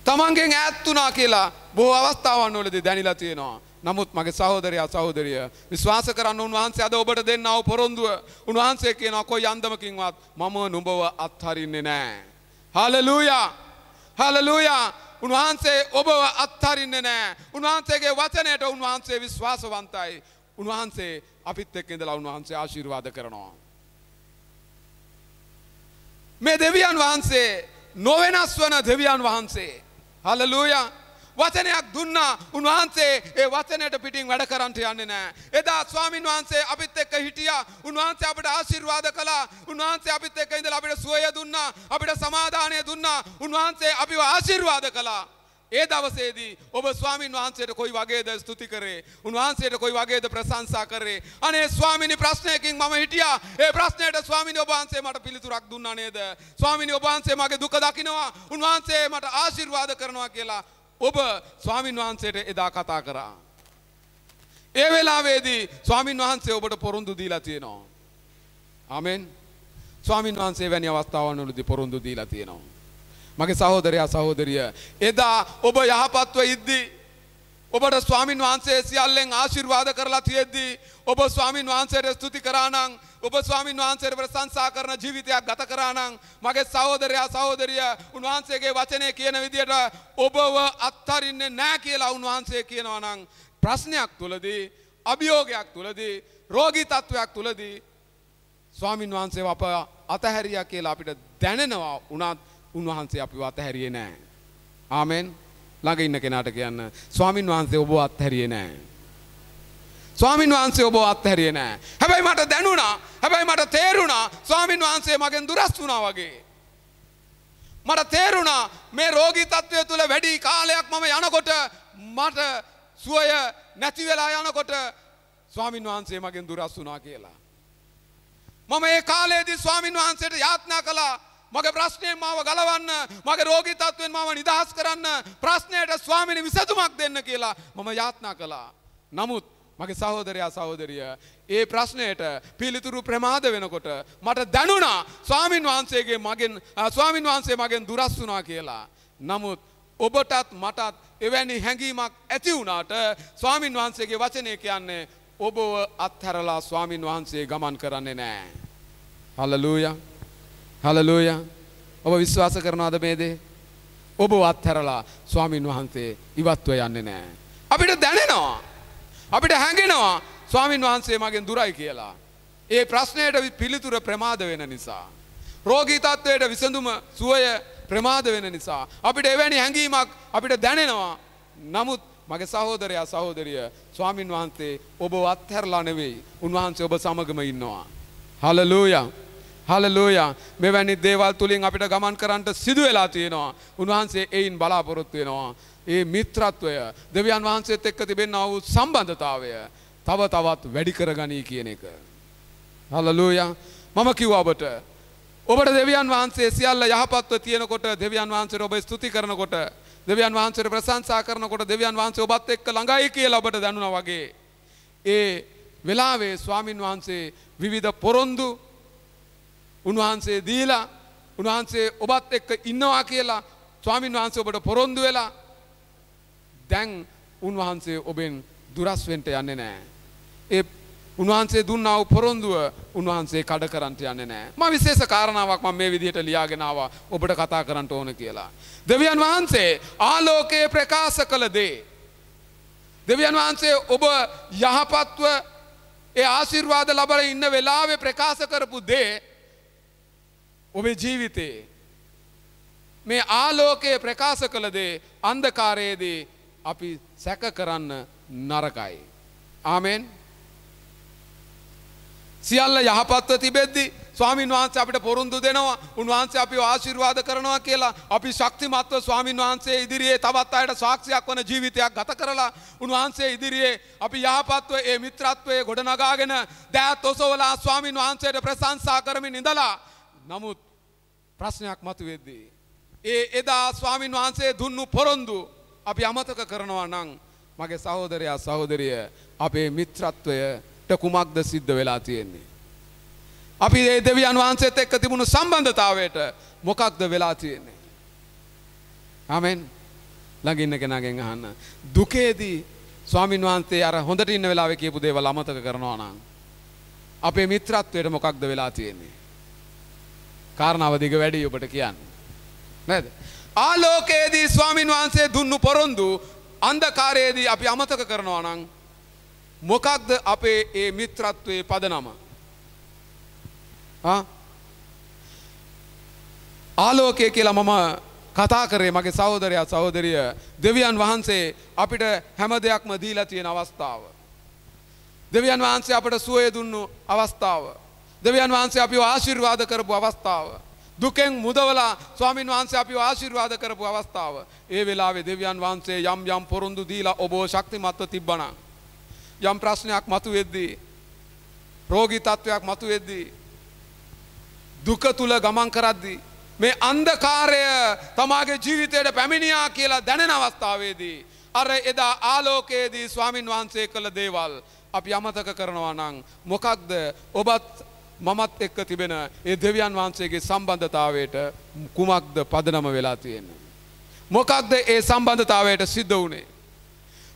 තමන්ගෙන් ඈත් වුණා කියලා බොහෝ අවස්ථාවන් වලදී දැනিলা තියෙනවා. නමුත් මගේ සහෝදරයා සහෝදරිය විශ්වාස කරන්න උන්වහන්සේ අද ඔබට දෙන්නා වූ පොරොන්දුව උන්වහන්සේ කියනවා කොයි අන්දමකින්වත් මම නුඹව අත්හරින්නේ නැහැ. හලලූයා! හලලූයා! උන්වහන්සේ ඔබව අත්හරින්නේ නැහැ. උන්වහන්සේගේ වචනයට උන්වහන්සේ විශ්වාසවන්තයි. උන්වහන්සේ අපිත් එක්ක ඉඳලා උන්වහන්සේ ආශිර්වාද කරනවා. මේ දෙවියන් වහන්සේ නොවෙනස් වන දෙවියන් වහන්සේ හලලූයා. වචනයක් දුන්නා උන්වහන්සේ ඒ වචනයට පිටින් වැඩ කරන්ට යන්නේ නෑ. එදා ස්වාමින් වහන්සේ අපිත් එක්ක හිටියා. උන්වහන්සේ අපිට ආශිර්වාද කළා. උන්වහන්සේ අපිත් එක්ක ඉඳලා අපිට සුවය දුන්නා. අපිට සමාදානය දුන්නා. උන්වහන්සේ අපිව ආශිර්වාද කළා. ඒ දවසේදී ඔබ ස්වාමීන් වහන්සේට කොයි වගේද ස්තුති කරේ උන්වහන්සේට කොයි වගේද ප්‍රශංසා කරේ අනේ ස්වාමිනී ප්‍රශ්නයකින් මම හිටියා ඒ ප්‍රශ්නයට ස්වාමිනී ඔබ වහන්සේ මට පිළිතුරක් දුන්නා නේද ස්වාමිනී ඔබ වහන්සේ මගේ දුක දකිනවා උන්වහන්සේ මට ආශිර්වාද කරනවා කියලා ඔබ ස්වාමින් වහන්සේට එදා කතා කරා ඒ වෙලාවේදී ස්වාමින් වහන්සේ ඔබට පොරොන්දු දීලා තියෙනවා ආමෙන් ස්වාමින් වහන්සේ වැනි අවස්ථාවන්වලදී පොරොන්දු දීලා තියෙනවා මගේ සහෝදරයා සහෝදරිය. එදා ඔබ යහපත්ව ඉද්දී. ඔබට ස්වාමින් වහන්සේ සියල්ලෙන් ආශිර්වාද කරලා තියෙද්දී ඔබ ස්වාමින් වහන්සේට ස්තුති කරානම් ඔබ ස්වාමින් වහන්සේට ප්‍රශංසා කරන ජීවිතයක් ගත කරානම් මගේ සහෝදරයා සහෝදරිය උන්වහන්සේගේ වචනේ කියන විදිහට ඔබව අත්හරින්නේ නැහැ කියලා උන්වහන්සේ කියනවා නම් ප්‍රශ්නයක් තුලදී අභියෝගයක් තුලදී රෝගී තත්වයක් තුලදී ස්වාමින් වහන්සේව අප අතහැරියා කියලා අපිට දැනෙනවා උනත් උන්වහන්සේ අපිව අතහැරියේ නෑ. ආමෙන්. ළඟ ඉන්න කෙනාට කියන්න ස්වාමින් වහන්සේ ඔබ අත්හැරියේ නෑ. ස්වාමින් වහන්සේ ඔබ අත්හැරියේ නෑ. හැබැයි මට දැනුණා. හැබැයි මට තේරුණා ස්වාමින් වහන්සේ මගෙන් දුරස් වුණා වගේ. මට තේරුණා මේ රෝගී තත්ත්වය තුළ වැඩි කාලයක් මම යනකොට මට සුවය නැති වෙලා යනකොට ස්වාමින් වහන්සේ මගෙන් දුරස් වුණා කියලා. මම ඒ කාලයේදී ස්වාමින් වහන්සේට යාත්නා කළා මගේ ප්‍රශ්නයෙන් මාව ගලවන්න මගේ රෝගී තත්ත්වෙන් මාව නිදහස් කරන්න ප්‍රශ්නයට ස්වාමිනි විසඳුමක් දෙන්න කියලා මම යාත්නා කළා. නමුත් මගේ සහෝදරයා සහෝදරිය ඒ ප්‍රශ්නයට පිළිතුරු ප්‍රමාද වෙනකොට මට දැනුණා ස්වාමින් වහන්සේගේ මගෙන් ස්වාමින් වහන්සේ මගෙන් දුරස් වුණා කියලා. නමුත් ඔබටත් මටත් එවැනි හැඟීමක් ඇති වුණාට ස්වාමින් වහන්සේගේ වචනය කියන්නේ ඔබව අත්හැරලා ස්වාමින් වහන්සේ ගමන් කරන්නේ නෑ. හලලූයා හලලූය ඔබ විශ්වාස කරනවාද මේදේ ඔබ අත්හැරලා ස්වාමීන් වහන්සේ ඉවත්ව යන්නේ නෑ. අපිට දැනෙනවා. අපිට හැඟෙනවා ස්වාමීන් වහන්සේ මගෙන් දුරයි කියලා. ඒ ප්‍රශ්නයට පිළිතුර ප්‍රමාද වෙන නිසා. රෝගීතත්වයට විසඳුම සුවය ප්‍රමාද වෙන නිසා. අපිට එවැනි හැඟීමක් අපිට දැනෙනවා. නමුත් මගේ සහෝදරයා සහෝදරිය ස්වාමින් වහන්සේ ඔබ අත්හැරලා නෙවෙයි. උන්වහන්සේ ඔබ සමගම ඉන්නවා. හලලූයා. හලලූයා මෙවැනි දේවල් තුළින් අපිට ගමන් කරන්නට සිදු වෙලා තියෙනවා. උන්වහන්සේ එයින් බලාපොරොත්තු වෙනවා. ඒ මිත්‍රත්වය දෙවියන් වහන්සේත් එක්ක තිබෙන්නා වූ සම්බන්ධතාවය තව තවත් වැඩි කරගනී කියන එක. හලලූයා මම කිව්වා ඔබට ඔබට දෙවියන් වහන්සේ සියල්ල යහපත්ව තියෙනකොට දෙවියන් වහන්සේ ඔබ ස්තුති කරනකොට දෙවියන් වහන්සේට ප්‍රශංසා කරනකොට දෙවියන් වහන්සේ ඔබත් එක්ක ළඟයි කියලා ඔබට දැනුණා වගේ ඒ වෙලාවේ ස්වාමින් වහන්සේ විවිධ පොරොන්දු උන්වහන්සේ දීලා උන්වහන්සේ ඔබත් එක්ක ඉන්නවා කියලා ස්වාමින් වහන්සේ ඔබට පොරොන්දු වෙලා දැන් උන්වහන්සේ ඔබෙන් දුරස්වෙන්ට යන්නේ නෑ. ඒ උන්වහන්සේ දුන්නාව පොරොන්දුව උන්වහන්සේ කඩ කරන්ට යන්නේ නෑ. මම විශේෂ කාරණාවක් මම මේ විදිහට ලියාගෙන ආවා ඔබට කතා කරන්න ඕන කියලා. දෙවියන් වහන්සේ ආලෝකයේ ප්‍රකාශ කළ දේ. දෙවියන් වහන්සේ ඔබ යහපත්ව ඒ ආශිර්වාද ලබල ඉන්න වෙලාවේ ප්‍රකාශ කරපු දේ ඔබේ ජීවිතේ. මේ ආලෝකයේ ප්‍රකාශ කළදේ අන්දකාරයේදී අපි සැක කරන්න නරකයි. ආමෙන් සියල්ල යහපත්ව තිබෙද්දි ස්වාමීන් වහන්සේ අපිට පොරුන්දු දෙනවා උන්වහන්සේ අපි ආශිර්වාද කරනවා කියලා අපි ශක්තිමත්ව ස්වාමීන් වහන්සේ ඉදිරියේ තවත් අයට සාක්ෂියක් වන ජීවිතයක් ගත කරලා උන්වහන්සේ ඉදිරියේ අපි යහපත්ව ඒ මිත්‍රත්වයේ ගොඩනගාගෙන දෑත් ඔසවලා ස්වාමීන් වහන්සේට ප්‍රශංසා කරමින් ඉඳලා නමුත් ප්‍රශ්නයක් මතුවෙද්දී. ඒ එදා ස්වාමින් වහන්සේ දුන්නු පොරොන්දු අපි අමතක කරනවා නං මගේ සහෝදරයා සහෝදරිය අපේ මිත්‍රත්වයට කුමක්ද සිද්ධ වෙලා තියෙන්නේ. අපි ඒ දෙවියන් වහන්සේත් එක්ක තිබුණු සම්බන්ධතාවයට මොකක්ද වෙලා තියෙන්නේ. ආමෙන් ළඟින්න කෙනගෙන් අහන්න. දුකේදී ස්වාමින් වහන්සේ අර හොඳට ඉන්න වෙලාවේ කියපු දේවල් අමතක කරනවා නම් අපේ මිත්‍රත්වයට මොකක්ද වෙලා තියෙන්නේ? කාරණාව දිග වැඩි ඔබට කියන්න. නේද? ආලෝකයේදී ස්වාමින් වහන්සේ දුන්නු පොරොන්දු අන්ධකාරයේදී අපි අමතක කරනවා නම් මොකක්ද අපේ ඒ මිත්‍රත්වයේ පදනම? ආ ආලෝකය කියලා මම කතා කරේ මගේ සහෝදරයා සහෝදරිය දෙවියන් වහන්සේ අපිට හැම දෙයක්ම දීලා තියෙන අවස්ථාව. දෙවියන් වහන්සේ අපට සුවය දුන්නු අවස්ථාව. දෙවියන් වහන්සේ අපිව ආශිර්වාද කරපු අවස්ථාව. දුකෙන් මුදවලා ස්වාමින් වහන්සේ අපිව ආශිර්වාද කරපු අවස්ථාව. ඒ වෙලාවේ දෙවියන් වහන්සේ යම් යම් පොරොන්දු දීලා ඔබව ශක්තිමත්ව තිබ්බනම්. යම් ප්‍රශ්නයක් මතුවෙද්දී රෝගී තත්ත්වයක් මතුවෙද්දී දුක තුල ගමන් කරද්දී මේ අන්ධකාරය තමාගේ ජීවිතයට පැමිණියා කියලා දැනෙන අවස්ථාවේදී අර එදා ආලෝකයේදී ස්වාමින් වහන්සේ කළ දේවල් අපි අමතක කරනවා නම් මොකක්ද ඔබත් මමත් එක්ක තිබෙන ඒ දෙවියන් වහන්සේගේ සම්බන්ධතාවයට කුමක්ද පදනම වෙලා තියෙන්නේ. මොකක්ද ඒ සම්බන්ධතාවයට සිද්ධ වුණේ.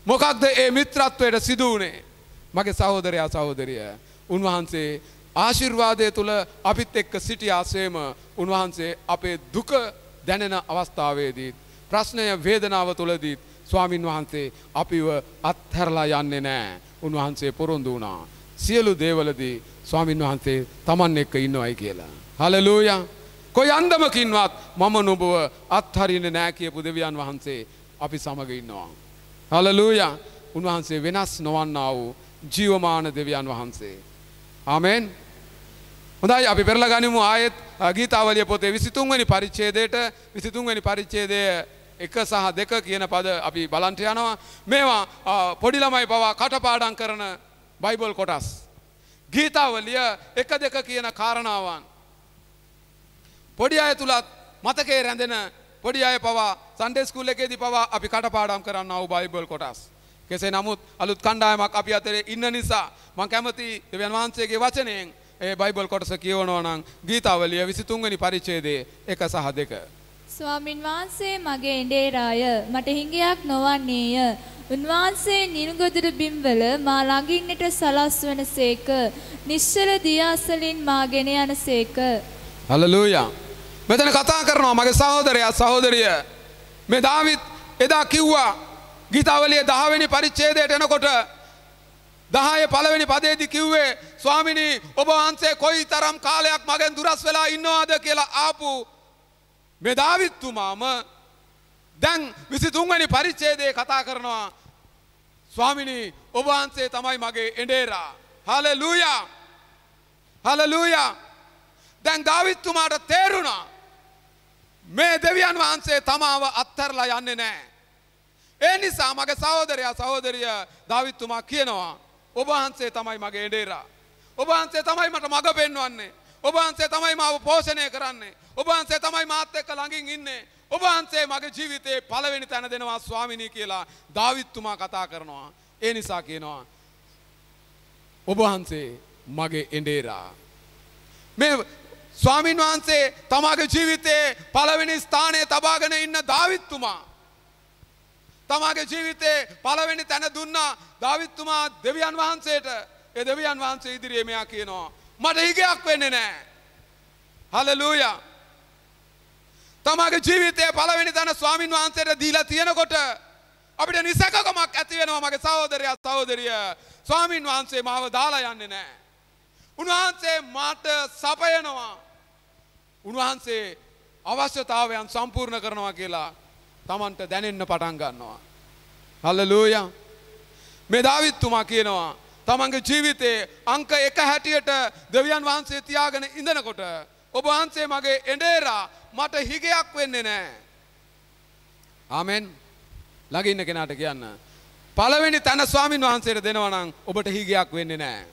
මොකක්ද ඒ මිත්‍රත්වයට සිදු වුණේ මගේ සහෝදරයා සහෝදරිය උන්වහන්සේ ආශිර්වාදය තුළ අපිත් එක්ක සිටි ආසේම උන්වහන්සේ අපේ දුක දැනෙන අවස්ථාවේදීත් ප්‍රශ්නය වේදනාව තුළදීත් ස්වාමින් වහන්සේ අපිව අත්හැරලා යන්නේ නෑ උන්වහන්සේ පොරොන්දු වුණා සියලු දේවලදී ස්වාමින් වහන්සේ තමන් එක්ක ඉන්නවයි කියලා. හලලූයා කොයි අන්දමකින්වත් මම නොබව අත්හරින නෑ කියපු දෙවියන් වහන්සේ අපි සමඟ ඉන්නවා. හලලූයා උන්වහන්සේ වෙනස් නොවන්නා වූ ජීවමාන දෙවියන් වහන්සේ. ආමෙන් හොඳයි අපි පෙරලා ගනිමු ආයෙත් ගීතාවලිය පොතේ විසිතුන්වැනි පරිච්ඡේදයට විසිතුන්වැනි පරිච්ඡේදය එක සහ දෙක කියන පද අපි බලන්ට යනවා මේවා පොඩි ළමයි පවා කටපාඩම් කරන බයිබල් කොටස්. ගීතාවලිය එක දෙක කියන කාරණාවන්. පොඩි අය තුළත් මතකේ රැඳෙන පොඩි අය පවා සන්ඩෙස්කුල් එකේදි පවා අපි කටපාඩම් කරන්න අව බයිබල් කොටස්. කෙසේ නමුත් අලුත් කණ්ඩායමක් අපි අතරේ ඉන්න නිසා මං කැමති දෙවන් වහන්සේගේ වචනයෙන් ඒ බයිබල් කොටස කියවනවනං ගීතාවලිය විසිතුන්ගනි පරිච්චේදේ එක සහ දෙක. ස්වාමින් වහන්සේ මගේ ඉඩේරාය මට හිංගයක් නොවන්නේය උන්වහන්සේ නිනුගොදුරු බිම්වල මා ළඟින්නට සලස්වන සේක. නිශ්චල දියාසලින් මාගෙන යන සේක. හලලූයා. මෙතන කතා කරනවා මගේ සහෝදරයා සහෝදරිය. මේ දාවිත් එදා කිව්වා ගීතාවලිය දහවෙනි පරිච්ඡේදයට එනකොට දහය පළවෙනි පදේදි කිව්වේ ස්වාමිනී ඔබ වහන්සේ කොයි තරම් කාලයක් මගෙන් දුරස් වෙලා ඉන්නවාද කියලා ආපු මේ දාවිත්තුමාම දැන් විසිතුන්වැනි පරිච්ඡේදයේ කතා කරනවා ස්වාමිනී ඔබ වහන්සේ තමයි මගේ එඬේරා. හලෙලූයා. හලෙලූයා. දැන් දාවිත් තුමාට තේරුණා මේ දෙවියන් වහන්සේ තමාව අත්හැරලා යන්නේ නැහැ. ඒ නිසා මගේ සහෝදරයා සහෝදරිය දාවිත් තුමා කියනවා ඔබ වහන්සේ තමයි මගේ එඬේරා. ඔබ වහන්සේ තමයි මට මඟ පෙන්වන්නේ. ඔබ වහන්සේ තමයි මාව පෝෂණය කරන්නේ. ඔබ වහන්සේ තමයි මාත් එක්ක ළඟින් ඉන්නේ. ඔබහන්සේ මගේ ජීවිතයේ පළවෙනි තැන දෙනවා ස්වාමිනී කියලා දාවිත්තුමා කතා කරනවා. ඒ නිසා කියනවා. ඔබහන්සේ මගේ එඩේරා. මේ ස්වාමීන් වහන්සේ තමාගේ ජීවිතයේ පළවෙනි ස්ථානය තබාගෙන ඉන්න දාවිත්තුමා. තමාගේ ජීවිතයේ පළවෙනි තැන දුන්නා දාවිත්තුමා දෙවියන් වහන්සේට ඒ දෙවියන් වහන්සේ ඉදිරියේ මෙයා කියනවා. මට හිගයක් වෙන්නේ නෑ. හලලූයා තමාගේ ජීවිතය පළවෙනි දන ස්වාමින් වහන්සේට දීලා තියෙනකොට අපිට නිසකකමක් ඇති වෙනවා මගේ සහෝදරයා සහෝදරිය. ස්වාමින් වහන්සේ මාව දාලා යන්නේ නැහැ. උන්වහන්සේ මාට සපයනවා. උන්වහන්සේ අවශ්‍යතාවයන් සම්පූර්ණ කරනවා කියලා Tamanට දැනෙන්න පටන් ගන්නවා. හල්ලෙලූයා. මේ දාවිත් තුමා කියනවා තමන්ගේ ජීවිතේ අංක එක හැටියට දෙවියන් වහන්සේ තියාගෙන ඉඳනකොට ඔබ වහන්සේ මගේ එඬේරා මට හිගයක් වෙන්නේ නෑ. ආමෙන් ළඟඉන්න කෙනාට කියන්න. පළවෙනි තැන ස්වාමින් වහන්සේට දෙනවනම් ඔබට හිගයක් වෙන්නේ නෑ.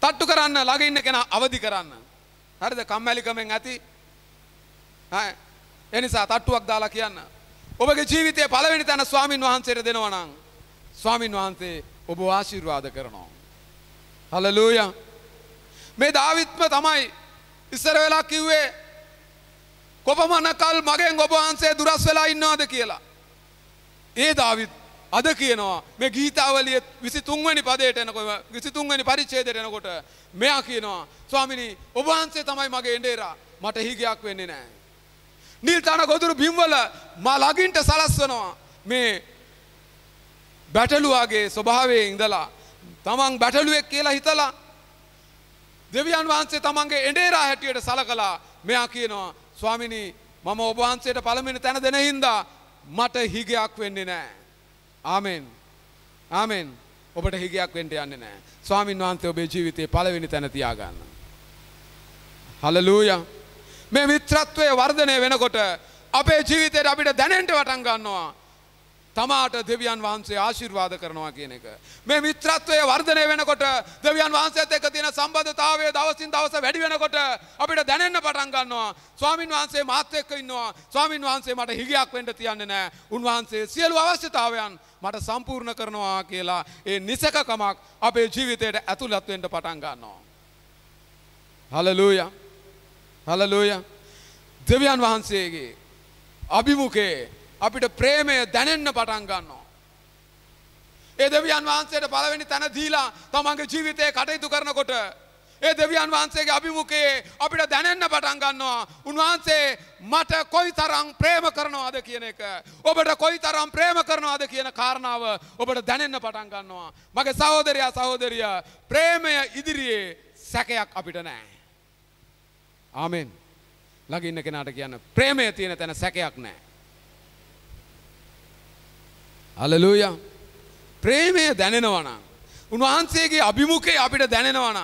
තට්ටු කරන්න ළඟඉන්න කෙන අවදි කරන්න. හරිද කම්මැලිකමෙන් ඇති එනිසා තට්ටුවක් දාලා කියන්න. ඔබගේ ජීවිතය පළවෙනි තැන ස්වාමින් වහන්සේට දෙනවනම් ස්වාමින් වහන්සේ ඔබ ආශිර්වාද කරනවා. හලලූය මේ ධවිත්ම තමයි ඉස්සර වෙලා කිව්වේ කොපමණකල් මගෙන් ඔබ වහන්සේ දුරස් වෙලා ඉන්නවද කියලා. ඒ දාවිත් අද කියනවා මේ ගීතාවලිය විසි තුන්වැනි පදයට එනකොට විසි තුන්වැනි පරිච්ඡේදයට එනකොට මෙයා කියනවා ස්වාමිනී ඔබ වහන්සේ තමයි මගේ එඬේරා මට හිගයක් වෙන්නේ නැහැ. නිල් තන ගොදුරු බිම්වල මා ළඟින්ට සලස්වනවා මේ බැටළුවාගේ ස්වභාවයේ ඉඳලා තමන් බැටළුවෙක් කියලා හිතලා දෙවියන් වහන්සේ තමන්ගේ එඬේරා හැටියට සලකලා මෙයා කියනවා ස්වාමිනි මම ඔබවහන්සේට පළමෙන තැන දෙන හින්දා මට හිගයක් වෙන්නේ නෑ. ආමෙන්. ආමෙන්. ඔබට හිගයක් වෙන්න යන්නේ නෑ. ස්වාමින් වහන්සේ ඔබේ ජීවිතයේ පළවෙනි තැන තියාගන්න. හලලූයා. මේ මිත්‍රත්වයේ වර්ධනය වෙනකොට අපේ ජීවිතයට අපිට දැනෙන්න වටන් ගන්නවා. තමාට දෙවියන් වහන්සේ ආශිර්වාද කරනවා කියන එක. මේ මිත්‍රත්වය වර්ධනය වෙනකොට දෙවියන් වහන්සේත් එක්ක තියෙන සම්බන්ධතාවය දවසින් දවස වැඩි වෙනකොට අපිට දැනෙන්න පටන් ගන්නවා. ස්වාමින් වහන්සේ මාත් එක්ක ඉන්නවා. ස්වාමින් වහන්සේ මට හිගයක් වෙන්න තියන්නේ නැහැ. උන්වහන්සේ සියලු අවශ්‍යතාවයන් මට සම්පූර්ණ කරනවා කියලා ඒ නිසකකමක් අපේ ජීවිතයට ඇතුළත් වෙන්න පටන් ගන්නවා. හලලූයා. හලලූයා. දෙවියන් වහන්සේගේ අභිමුඛයේ අපිට ප්‍රේමය දැනෙන්න පටන් ගන්නවා. ඒ දෙවියන් වහන්සේට පළවෙනි තැන දීලා තමන්ගේ ජීවිතය කටයුතු කරනකොට ඒ දෙවියන් වහන්සේගේ අභිමුඛයේ අපිට දැනෙන්න පටන් ගන්නවා උන්වහන්සේ මට කොයිතරම් ප්‍රේම කරනවාද කියන එක ඔබට කොයිතරම් ප්‍රේම කරනවාද කියන කාරණාව ඔබට දැනෙන්න පටන් ගන්නවා මගේ සහෝදරයා සහෝදරිය ප්‍රේමය ඉදිරියේ සැකයක් අපිට නෑ ආමෙන් ළඟ ඉන්න කෙනාට කියන්න ප්‍රේමය තියෙන තැන සැකයක් නෑ අලලූය ප්‍රේමය දැනෙනවන උන්වහන්සේගේ අභිමුකේ අපිට දැනෙනවන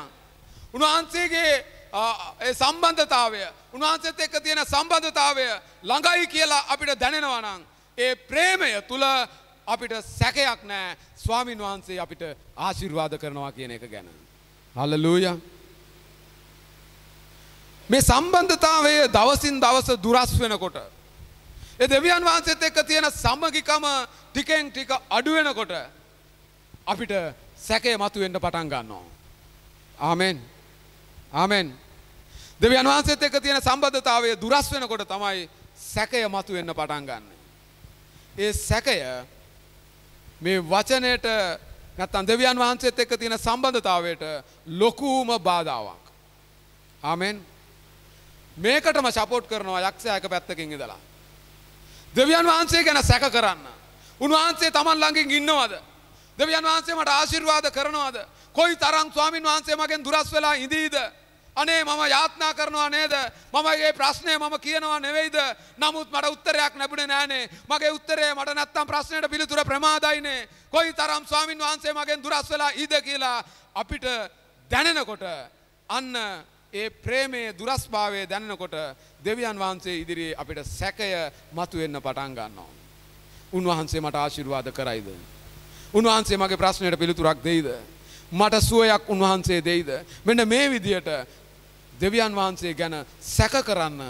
උන්වහන්සේගේ සම්බන්ධතාවය උන්වහන්සේත් එක්ක තියෙන සම්බන්ධතාවය ළඟයි කියලා අපිට දැනෙනවනම් ඒ ප්‍රේමය තුල අපිට සැකයක් නෑ ස්වාමීන් වහන්සේ අපිට ආශිර්වාද කරනවා කියන එක ගැන හලලූය මේ සම්බන්ධතාවය දවසින් දවස දුරස් වෙනකොට ඒ දෙවියන් වහන්සේත් එක්ක තියෙන සමගිකම ටිකෙන් ටික අඩුවෙනකොට අපිට සැකය මතුවෙන්ට පටන් ගන්නවා. ආමෙන් ආමෙන් දෙවියන් වහන්සේත් එක්ක තියෙන සම්බන්ධතාවය දුරස් වෙනකොට තමයි සැකය මතුවෙන්න පටන් ගන්න. ඒ සැකය මේ වචනයට නැත්තම් දෙවියන් වහන්සේත් එක්ක තියෙන සම්බන්ධතාවයට ලොකුම බාධාවක්. ආමෙන් මේකටම සපෝට් කරනවා යක්ෂයා එක පැත්තකින් ඉඳලා. දෙවියන් වහන්සේ ගැන සැක කරන්න. උන්වහන්සේ තමන් ළඟින් ඉන්නවද. දෙවියන් වහන්සේමට ආශිර්වාද කරනවාද. කොයි තරං ස්වාමින් වහන්සේ මගෙන් දුරස් වෙලා ඉඳීද. අනේ මම යාත්නා කරනවා නේද මම ඒ ප්‍රශ්නය මම කියනවා නෙවෙයිද නමුත් මට උත්තරයක් ලැබුණේ නෑනේ මගේ උත්තරේ මට නැත්තම් ප්‍රශ්නයට පිළිතුර ප්‍රමාදයිනේ කොයි තරම් ස්වාමින් වහන්සේ මගෙන් දුරස් වෙලා ඉද කියලා අපිට දැනෙනකොට අන්න ඒ ප්‍රේමයේ දුරස්භාවය දැනෙනකොට දෙවියන් වහන්සේ ඉදිරියේ අපිට සැකය මතුවෙන්න පටන් ගන්නවා උන්වහන්සේ මට ආශිර්වාද කරයිද. උන්වහන්සේ මගේ ප්‍රශ්නයට පිළිතුරක් දෙයිද. මට සුවයක් උන්වහන්සේ දෙයිද. මෙන්න මේ විදියට දෙවියන් වහන්සේ ගැන සැක කරන්න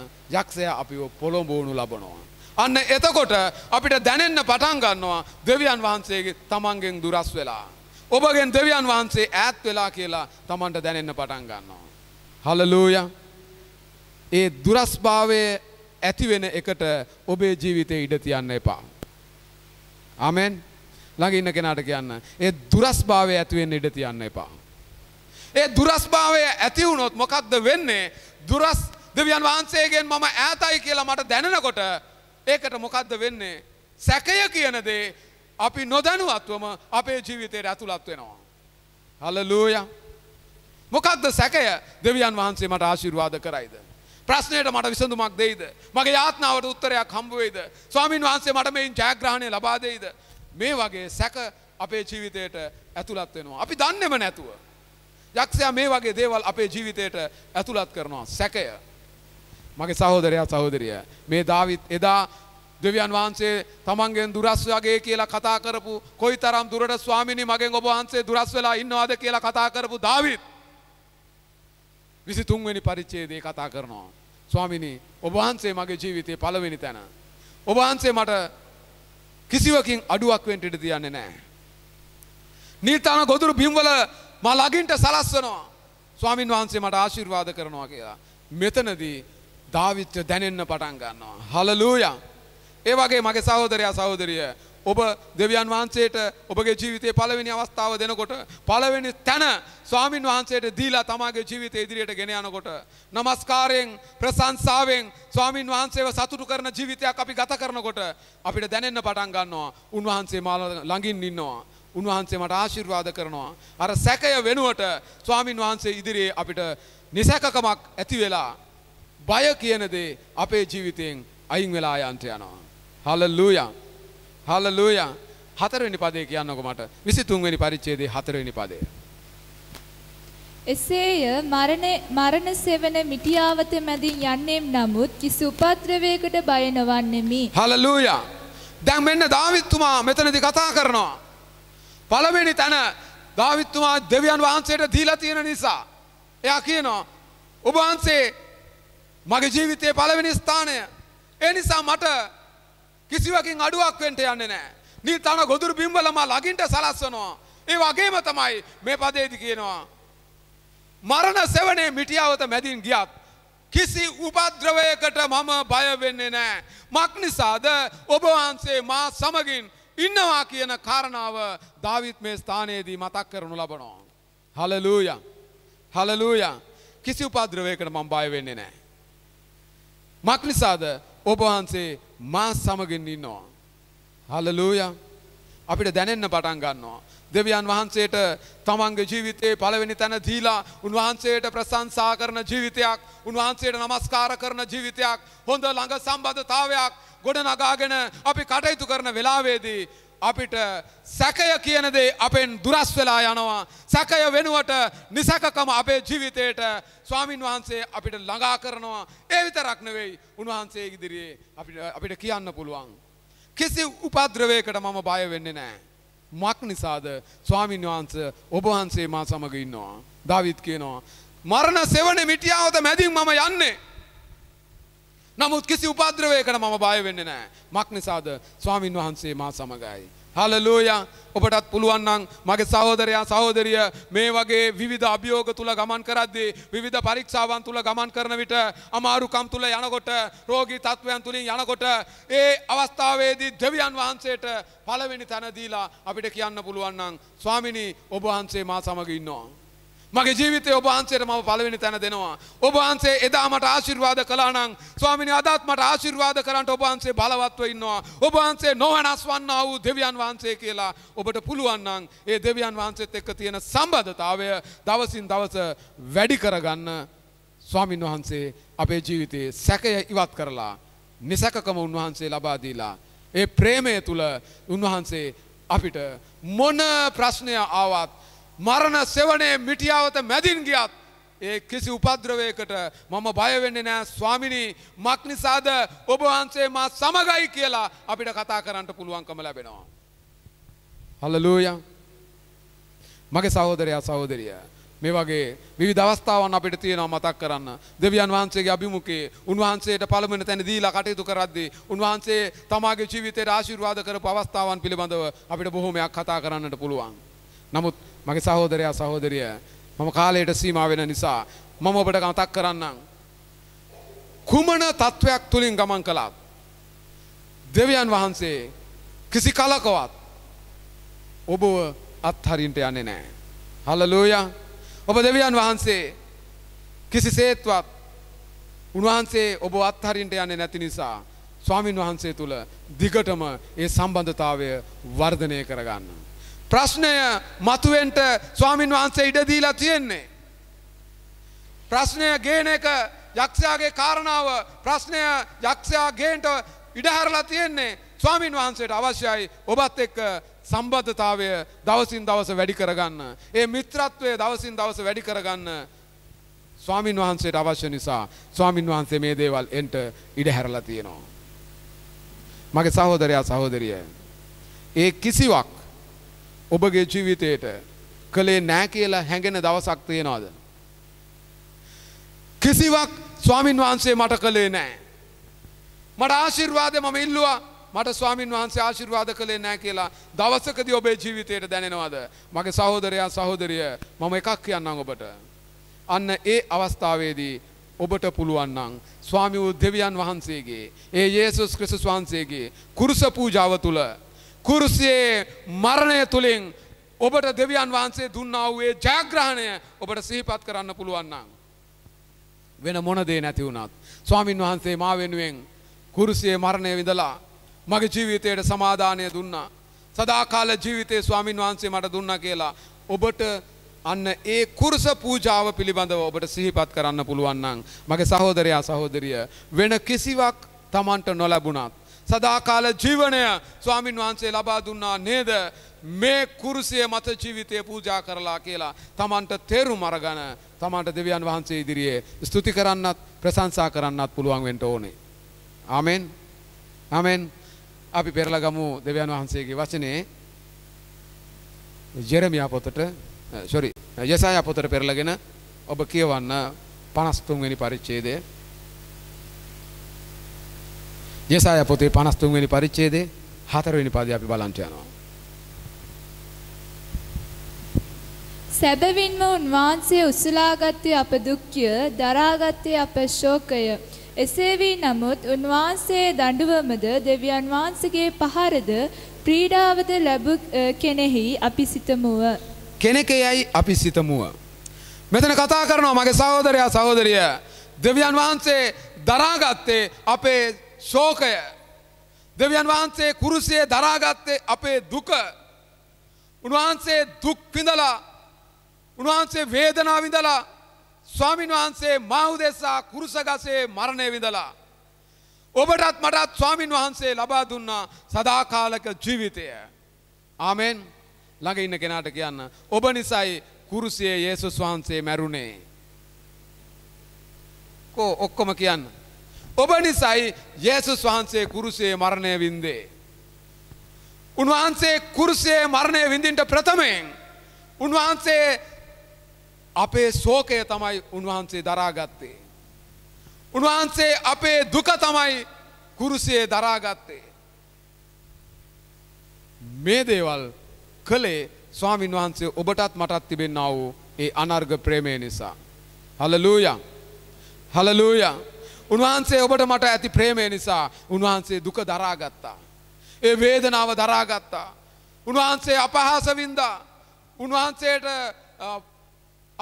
යක්ෂය අපිෝ පොළොඹෝනු ලබනවා. අන්න එතකොට අපිට දැනෙන්න පටන් ගන්නවා දෙවියන් වහන්සේගේ තමන්ගෙන් දුරස් වෙලා. ඔබගෙන් දෙවියන් වහන්සේ ඈත් වෙලා කියලා තමන්ට දැනෙන්න පටන් ගන්නවා. හලලූය ඒ දුරස්භාවය ඇතිවෙන එකට ඔබේ ජීවිතය ඉඩ තියන්න එපා. ආමෙන් ළඟ ඉන්න කෙනාට කියන්න ඒ දුරස්භාවය ඇති වෙන්න ඉඩ තියන්න එපා. ඒ දුරස්භාවය ඇති වුණොත් මොකක්ද වෙන්නේ? දුරස් දෙවියන් වහන්සේගෙන් මම ඈතයි කියලා මට දැනෙනකොට ඒකට මොකක්ද වෙන්නේ? සැකය කියන දේ අපි නොදැනුවත්වම අපේ ජීවිතයට ඇතුළත් වෙනවා. හලලූයා. මොකක්ද සැකය? දෙවියන් වහන්සේ මට ආශිර්වාද කරයිද? ප්‍රශ්නයට මට විසඳුමක් දෙයිද. මගේ යාත්නාවට උත්තරයක් හම්බුවේද. ස්වාමීන් වහන්සේ මට මෙයින් ජයග්‍රහණය ලබා දෙයිද. මේ වගේ සැක අපේ ජීවිතයට ඇතුළත් වෙනවා. අපි දන්නෙම නැතුව. යක්ෂයා මේ වගේ දේවල් අපේ ජීවිතයට ඇතුළත් කරනවා. සැකය. මගේ සහෝදරයා සහෝදරිය. මේ දාවිත් එදා දෙවියන් වහන්සේ තමන්ගෙන් දුරස් වගේ කියලා කතා කරපු කොයි තරම් දුරට ස්වාමිනි මගෙන් ඔබ වහන්සේ දුරස් වෙලා ඉන්නවාද කියලා කතා කරපු දාවිත්. විසි තුන්වැනි පරිච්චේදේ කතා කරනවා. ස්වාමිනි ඔබහන්සේ මගේ ජීවිතය පලවෙනි තැන. ඔබහන්සේ මට කිසිවකින් අඩුවක් වෙන්ටිට තියන්නේ නෑ. නිර්තාන ගොදුරු බිම්වල මා ලගින්ට සලස්වනවා ස්වාමින් වහන්සේ මට ආශිර්වාද කරනවා කියලා. මෙතනදී ධාවිත්‍ය දැනෙන්න පටන් ගන්නවා. හලලූයා. ඒ වගේ මගේ සහෝදරයා සහෝදරිය ඔබ දෙවියන් වහන්සේට ඔබගේ ජීවිතයේ පළවෙනි අවස්ථාව දෙනකොට පළවෙනි තැන ස්වාමින් වහන්සේට දීලා තමාගේ ජීවිතය ඉදිරියට ගෙන යනකොට নমස්කාරයෙන් ප්‍රශංසාවෙන් ස්වාමින් වහන්සේව සතුටු කරන ජීවිතයක් අපි ගත කරනකොට අපිට දැනෙන්න පටන් ගන්නවා උන්වහන්සේ මාව ළඟින් ඉන්නවා උන්වහන්සේ මට ආශිර්වාද කරනවා අර සැකය වෙනුවට ස්වාමින් වහන්සේ ඉදිරියේ අපිට නිසැකකමක් ඇති වෙලා බය කියන දේ අපේ ජීවිතයෙන් අයින් වෙලා යන්ට යනවා හලලූයා හල්ලලූය හතරවෙනි පදේ කියන්නක මට විසි තුන්වෙනි පරිච්චේදේ හතරවෙනි පදේ. එසේය මරණ සෙවන මිටියාවත මැදින් යන්නෙම් නමුත් කිසි උපද්‍රවයකට බයනවන්නෙමි. හලලූය දැන් මෙන්න දාවිත්තුමා මෙතනදි කතා කරනවා. පළවෙනි තැන දාවිත්තුමා දෙවියන් වහන්සේට දීලා තියෙන නිසා. එයා කියනවා ඔබවහන්සේ මගේ ජීවිතයේ පළවෙනි ස්ථානය. ඒ නිසා මට කිසිවකින් අඩුවක් වෙන්ට යන්නේ නෑ. නිල් තන ගොදුරු බිම්වලම ලගින්ට සලස්වනවා. ඒ වගේම තමයි මේ පදේදි කියනවා. මරණ සෙවනේ මිටියාවත මැදින් ගියත්. කිසි උපද්‍රවයකට මම බය වෙන්නේ නෑ. මක් නිසාද ඔබ වහන්සේ මා සමගින් ඉන්නවා කියන කාරණාව දාවිත් මේ ස්ථානයේදී මතක් කරනු ලබනවා. හලලූයා. හලලූයා. කිසි උපද්‍රවයකට මම බය වෙන්නේ නෑ. මක් නිසාද ඔබ වහන්සේ මා සමගින් ඉන්නවා. හලලූයා. අපිට දැනෙන්න පටන් ගන්නවා. දෙවියන් වහන්සේට තමන්ගේ ජීවිතයේ පළවෙනි තැන දීලා උන්වහන්සේට ප්‍රශංසා කරන ජීවිතයක්, උන්වහන්සේට নমස්කාර කරන ජීවිතයක්, හොඳ ළඟ සම්බන්ධතාවයක් ගොඩනගාගෙන අපි කටයුතු කරන වෙලාවේදී අපිට සැකය කියනදේ අපෙන් දුරස් වෙලා යනවා. සැකය වෙනුවට නිසකකම අපේ ජීවිතයට ස්වාමීන් වහන්සේ අපිට ළඟා කරනවා. ඒ විතරක් නෙවෙයි උන්වහන්සේ ඉදිරියේ අපිට කියන්න පුළුවන්. කිසි උපද්‍රවයකට මම බය වෙන්නේ නෑ. මක් නිසාද ස්වාමීන් වහන්ස ඔබවහන්සේ මා සමඟ ඉන්නවා. දවිත් කියනවා. මරණ සෙවන මිටියාවත මැදින් මම යන්නේ. නමුත් කිසි උපද්‍රවයකට මම බය වෙන්නේ නැහැ. මක් නිසාද? ස්වාමින් වහන්සේ මා සමගයි. හලලූයා ඔබටත් පුළුවන් නම් මගේ සහෝදරයා සහෝදරිය මේ වගේ විවිධ අභියෝග තුල ගමන් කරද්දී විවිධ පරීක්ෂාවන් තුල ගමන් කරන විට අමාරුකම් තුල යනකොට රෝගී තත්වයන් තුලින් යනකොට ඒ අවස්ථාවේදී දෙවියන් වහන්සේට පළවෙනි තැන දීලා අපිට කියන්න පුළුවන් නම් ස්වාමිනී ඔබ වහන්සේ මා සමග ඉන්නවා මගේ ජීවිතය ඔබහන්සේට මම පළවෙනි තැන දෙනවා. ඔබහන්සේ එදා මට ආශිර්වාද කළානම් ස්වාමිනි අදත් මට ආශිර්වාද කරන්නට ඔබහන්සේ බලවත්ව ඉන්නවා. ඔබහන්සේ නොවනස් වන්නා වූ දෙවියන් වහන්සේ කියලා ඔබට පුළුවන් නම් ඒ දෙවියන් වහන්සේත් එක්ක තියෙන සම්බන්ධතාවය දවසින් දවස වැඩි කරගන්න ස්වාමින් වහන්සේ අපේ ජීවිතයේ සැකය ඉවත් කරලා නිසැකකම උන්වහන්සේ ලබා දීලා ඒ ප්‍රේමය තුල උන්වහන්සේ අපිට මොන ප්‍රශ්නය ආවත් මරණ සෙවනේ මිටියාවත මැදින් ගියත් ඒ කිසි උපද්‍රවයකට මම බය වෙන්නේ නෑ ස්වාමිනී මක් නිසාද ඔබ වහන්සේ මා සමගයි කියලා අපිට කතා කරන්න පුළුවන්කම ලැබෙනවා. හලලූයා. මගේ සහෝදරයා සහෝදරිය මේ වගේ විවිධ අවස්ථාවන් අපිට තියෙනවා මතක් කරන්න. දෙවියන් වහන්සේගේ අභිමුඛයේ උන්වහන්සේට පළමුවෙන තැන දීලා කටයුතු කරද්දී උන්වහන්සේ තමාගේ ජීවිතයට ආශිර්වාද කරපු අවස්ථාවන් පිළිබඳව අපිට බොහෝමයක් කතා කරන්නට පුළුවන්. නමුත් මගේ සහෝදරයා සහෝදරිය මම කාලයට සීමා වෙන නිසා මම ඔබට මතක් කරන්නම්. කුමන තත්ත්වයක් තුළින් ගමන් කළත් දෙවියන් වහන්සේ කිසි කලකවත් ඔබව අත්හරින්ට යන්නේ නෑ. හලලූයා ඔබ දෙවියන් වහන්සේ කිසිසේත්වත් උන්වහන්සේ ඔබ අත්හරින්ට යන්නේ නැති නිසා ස්වාමින් වහන්සේ තුළ දිගටම ඒ සම්බන්ධතාවය වර්ධනය කරගන්න. ප්‍රශ්නය මතුවෙන්ට ස්වාමින් වහන්සේ ඉඩදීලා තියෙන්නේ. ප්‍රශ්නය ගේන එක යක්ෂයාගේ කාරණාව ප්‍රශ්නය යක්ෂයා ගේන්ට ඉඩහරලා තියෙන්නේ ස්වාමින් වහන්සේට අවශ්‍යයි ඔබත් එක්ක සම්බද්ධතාවය දවසින් දවස වැඩි කරගන්න. ඒ මිත්‍රත්වය දවසින් දවස වැඩි කරගන්න ස්වාමින් වහන්සේට අවශ්‍ය නිසා ස්වාමින් වහන්සේ මේ දේවල් එන්ට ඉඩහැරලා තියෙනවා. මගේ සහෝදරයා සහෝදරිය. ඒ කිසිවක් ඔබගේ ජීවිතයට කළේ නෑ කියලා හැඟෙන දවසක් තියෙනවාද. කිසිවක් ස්වාමින් වහන්සේ මට කළේ නෑ. මට ආශිර්වාද මම ඉල්ලවා මට ස්වාමින් වහන්සේ ආශිර්වාද කළේ නෑ කියලා දවසකද ඔබේ ජීවිතයට දැනෙනවාද. මගේ සහෝදරයා සහෝදරිය මම එකක් කියන්නම් ඔබට. අන්න ඒ අවස්ථාවේදී ඔබට පුළුවන්නං ස්වාමි වූ දෙවියන් වහන්සේගේ ඒ ඒසුස් ක්‍රිසුස් වහන්සේගේ කුරුස පූජාව තුළ කුරුසියේ මරණය තුළින් ඔබට දෙවියන් වහන්සේ දුන්නාවේ ජයග්‍රහණය ඔබට සිහිපත් කරන්න පුළුවන්නම්. වෙන මොනදේ නැති වුණත්. ස්වාමින් වහන්සේ මා වෙනුවෙන් කුරුසියේ මරණය විඳලා මගේ ජීවිතයට සමාධානය දුන්නා. සදාකාල ජීවිතයේ ස්වාමින් වහන්සේ මට දුන්න කියලා. ඔබට අන්න ඒ කුරුස පූජාව පිළිබඳව ඔබට සිහිපත් කරන්න පුළුවන්නන්. මගේ සහෝදරයා සහෝදරිය වෙන කිසිවක් තමන්ට නොලැබුණත්. සදාකාල ජීවනය ස්වාමින් වහන්සේ ලබා දුන්නා නේද මේ කුරුසිය මත ජීවිතය පූජා කරලා කියලා තමන්ට තේරු මරගන තමන්ට දෙවියන් වහන්සේ ඉදිරියේ ස්තුති කරන්නත් ප්‍රශංසා කරන්නත් පුළුවන් වෙන්ට ඕනේ. ආමෙන් ආමෙන් අපි පෙරලගමු දෙවියන් වහන්සේගේ වචනේ ජෙරමියා පොතට සොරි යසායා පොතට පෙරලගෙන ඔබ කියවන්න 53 වෙනි පරිච්ඡේදය යසාය පොතේ 53 වෙනි පරිච්ඡේදයේ 4 වෙනි පදේ අපි බලන්ට යනවා. සැබවින්ම උන්වහන්සේ උසලාගත්තේ අප දුක්ඛය, දරාගත්තේ අප ශෝකය. එසේ වී නමුත් උන්වහන්සේ දඬුවමද දෙවියන් වහන්සේගේ පහරද ක්‍රීඩාවද ලැබ කෙනෙහි අපි සිතමුව. කෙනෙකෙයයි අපි සිතමුව. මෙතන කතා කරනවා මගේ සහෝදරයා සහෝදරිය. දෙවියන් වහන්සේ දරාගත්තේ අපේ ශෝකය දෙවියන් වහන්සේ කුරුසියේ දරාගත්තේ අපේ දුක. උන්වහන්සේ දුක් විඳලා උන්වහන්සේ වේදනාව විඳලා ස්වාමීන් වහන්සේ මා උදෙසා කුරුසගසේ මරණය විඳලා ඔබටත් මටත් ස්වාමින් වහන්සේ ලබා දුන්නා සදාකාලක ජීවිතය. ආමෙන් ළඟ ඉන්න කෙනාට කියන්න ඔබ නිසයි කුරුසියේ යේසුස් වහන්සේ මැරුණේ. කෝ ඔක්කොම කියන්න ඔබ නිසයි යේසුස් වහන්සේ කුරුසේ මරණය වින්දේ. උන්වහන්සේ කුරුසේ මරණය විඳින්ට ප්‍රථමයෙන් උන්වහන්සේ අපේ සෝකය තමයි උන්වහන්සේ දරාගත්තේ. උන්වහන්සේ අපේ දුක තමයි කුරුසේ දරාගත්තේ. මේ දේවල් කළේ ස්වාමීන් වහන්සේ ඔබටත් මටත් තිබෙන්න්න වූ ඒ අනර්ග ප්‍රේමය නිසා. හලලූය හලලූයා උන්වහන්සේ ඔබට මට ඇති ප්‍රේමය නිසා උන්වහන්සේ දුක දරාගත්තා. ඒ වේදනාව දරාගත්තා. උන්වහන්සේ අපහාසවින්දා උන්වහන්සේට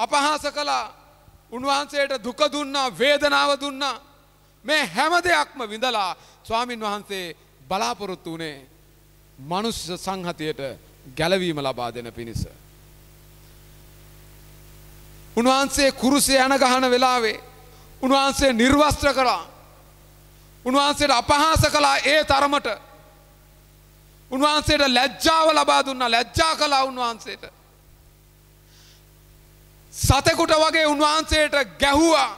අපහාස කලා උන්වහන්සේට දුක දුන්නා වේදනාව දුන්නා මේ හැම දෙයක්ම විඳලා ස්වාමින් වහන්සේ බලාපොරොත්තු වනේ මනුස්ස සංහතියට ගැලවීම ලබා දෙන පිණිස. උන්වහන්සේ කුරුසේ යන ගහන වෙලාවේ උන්වහන්සේ නිර්වස්ත්‍ර කළා. උන්වහන්සේට අපහාස කළා ඒ තරමට. උන්වහන්සේට ලැජ්ජාව ලබා දුන්නා ලැජ්ජා කළා උන්වහන්සේට. සතෙකුට වගේ උන්වහන්සේට ගැහුවා.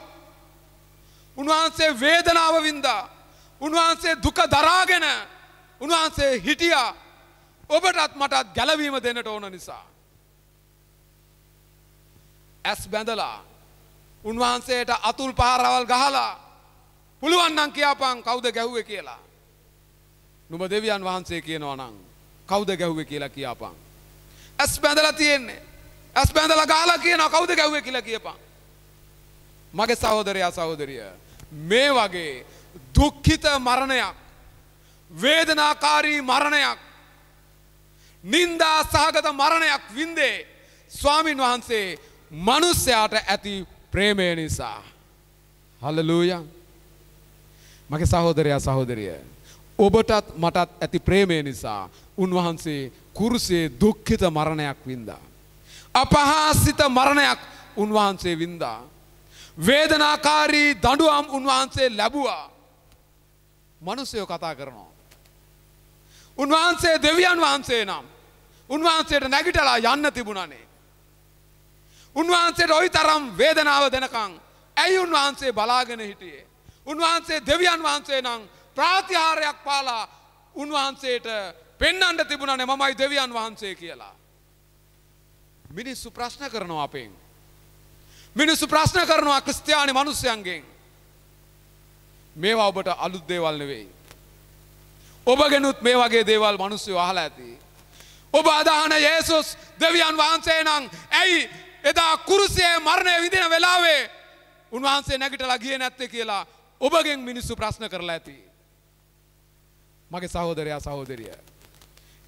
උන්වහන්සේ වේදනාව වින්දා. උන්වහන්සේ දුක දරාගෙන උන්වහන්සේ හිටියා. ඔබටත් මටත් ගැලවීම දෙන්නට ඕන නිසා. ඇස් බැඳලා උන්වහන්සේට අතුල් පහරවල් ගහලා පුළුවන්නන් කියාපං කවුද ගැහුව කියලා. නුම දෙවියන් වහන්සේ කියනවා නං කවුද ගැහුව කියලා කියාපං. ඇස් බැඳල තියෙන්නේ ඇස් බැඳල ගාලා කියනවා කවුද ගැහුව කියලා කියපං. මගේ සහෝදරයා සහෝදරිය මේ වගේ දුක්ඛිත මරණයක් වේදනාකාරී මරණයක් නින්දා සහගත මරණයක් වින්දේ ස්වාමින් වහන්සේ මනුස්්‍යයාට ඇති ප්‍රේමය නිසා. හලලූයා. මගේ සහෝදරයා සහෝදරිය. ඔබටත් මටත් ඇති ප්‍රේමය නිසා උන්වහන්සේ කුරුසේ දුක්ඛිත මරණයක් වින්දා. අපහාසිත මරණයක් උන්වහන්සේ වින්දා. වේදනාකාරී දඬුවම් උන්වහන්සේ ලැබුවා. මිනිස්සයෝ කතා කරනවා. උන්වහන්සේ දෙවියන් වහන්සේ නම් උන්වහන්සේට නැගිටලා යන්න තිබුණනේ. උන්වහන්සේට ඔයි තරම් වේදනාව දෙනකං ඇයි උන්වහන්සේ බලාගෙන හිටියේ. උන්වහන්සේ දෙවියන් වහන්සේ නං ප්‍රාතිහාරයක් පාලා උන්වහන්සේට පෙන්නන්ට තිබුණනේ මමයි දෙවියන් වහන්සේ කියලා. මිනිස්සු ප්‍රශ්න කරනවා අපෙන්. මිනිස්සු ප්‍රශ්න කරනවා ක්‍රස්තියානි මනුස්්‍යයන්ගෙන්. මේවා ඔබට අලුත් දේවල් නෙවෙයි. ඔබ ගෙනුත් මේ වගේ දේවල් මනුස්සය අහලා ඇති. ඔබ අදහන ඒසුස් දෙවියන් වහන්සේ නං ඇයි එදා කුරුසියේ මරණය විඳින වෙලාවේ උන්වහන්සේ නැගිටලා ගියේ නැත්තේ කියලා ඔබගෙන් මිනිස්සු ප්‍රශ්න කරලා ඇති. මගේ සහෝදරයා සහෝදරිය.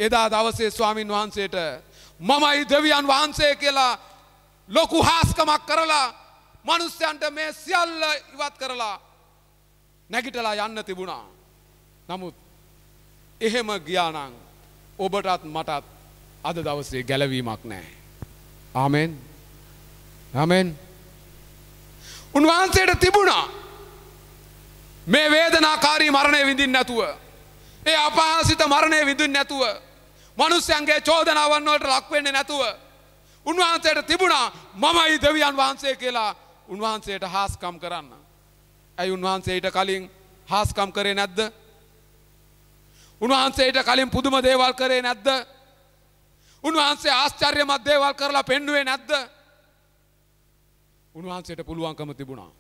එදා දවසේ ස්වාමින් වහන්සේට මමයි දෙවියන් වහන්සේ කියලා ලොකු හාස්කමක් කරලා මනුස්සයන්ට මේ සියල්ල ඉවත් කරලා නැගිටලා යන්න තිබුණා. නමුත් එහෙම ගියානං ඔබටත් මටත් අද දවසේ ගැලවීමක් නෑ. ආමෙන්. යමෙන් උන්වහන්සේට තිබුණා මේ වේදනාකාරී මරණය විඳින් නැතුව. ඒ අපහාසිත මරණය විදුන් නැතුව. මනුස්්‍යන්ගේ චෝදනාවන්නවලට ලක්වෙන්න නැතුව. උන්වහන්සේට තිබුණා මමයි දෙවියන් වහන්සේ කියලා උන්වහන්සේට හාස්කම් කරන්න. ඇයි උන්වහන්සේට කලින් හාස්කම් කරේ නැද්ද. උන්වහන්සේට කලින් පුදුම දේවල් කරේ නැද්ද. උන්වහන්සේ ආස්චර්යමත් දේවල් කරලා පෙන්ඩුවේ නැද්ද. උන්වහන්සේට පුළුවන්කම තිබුණා.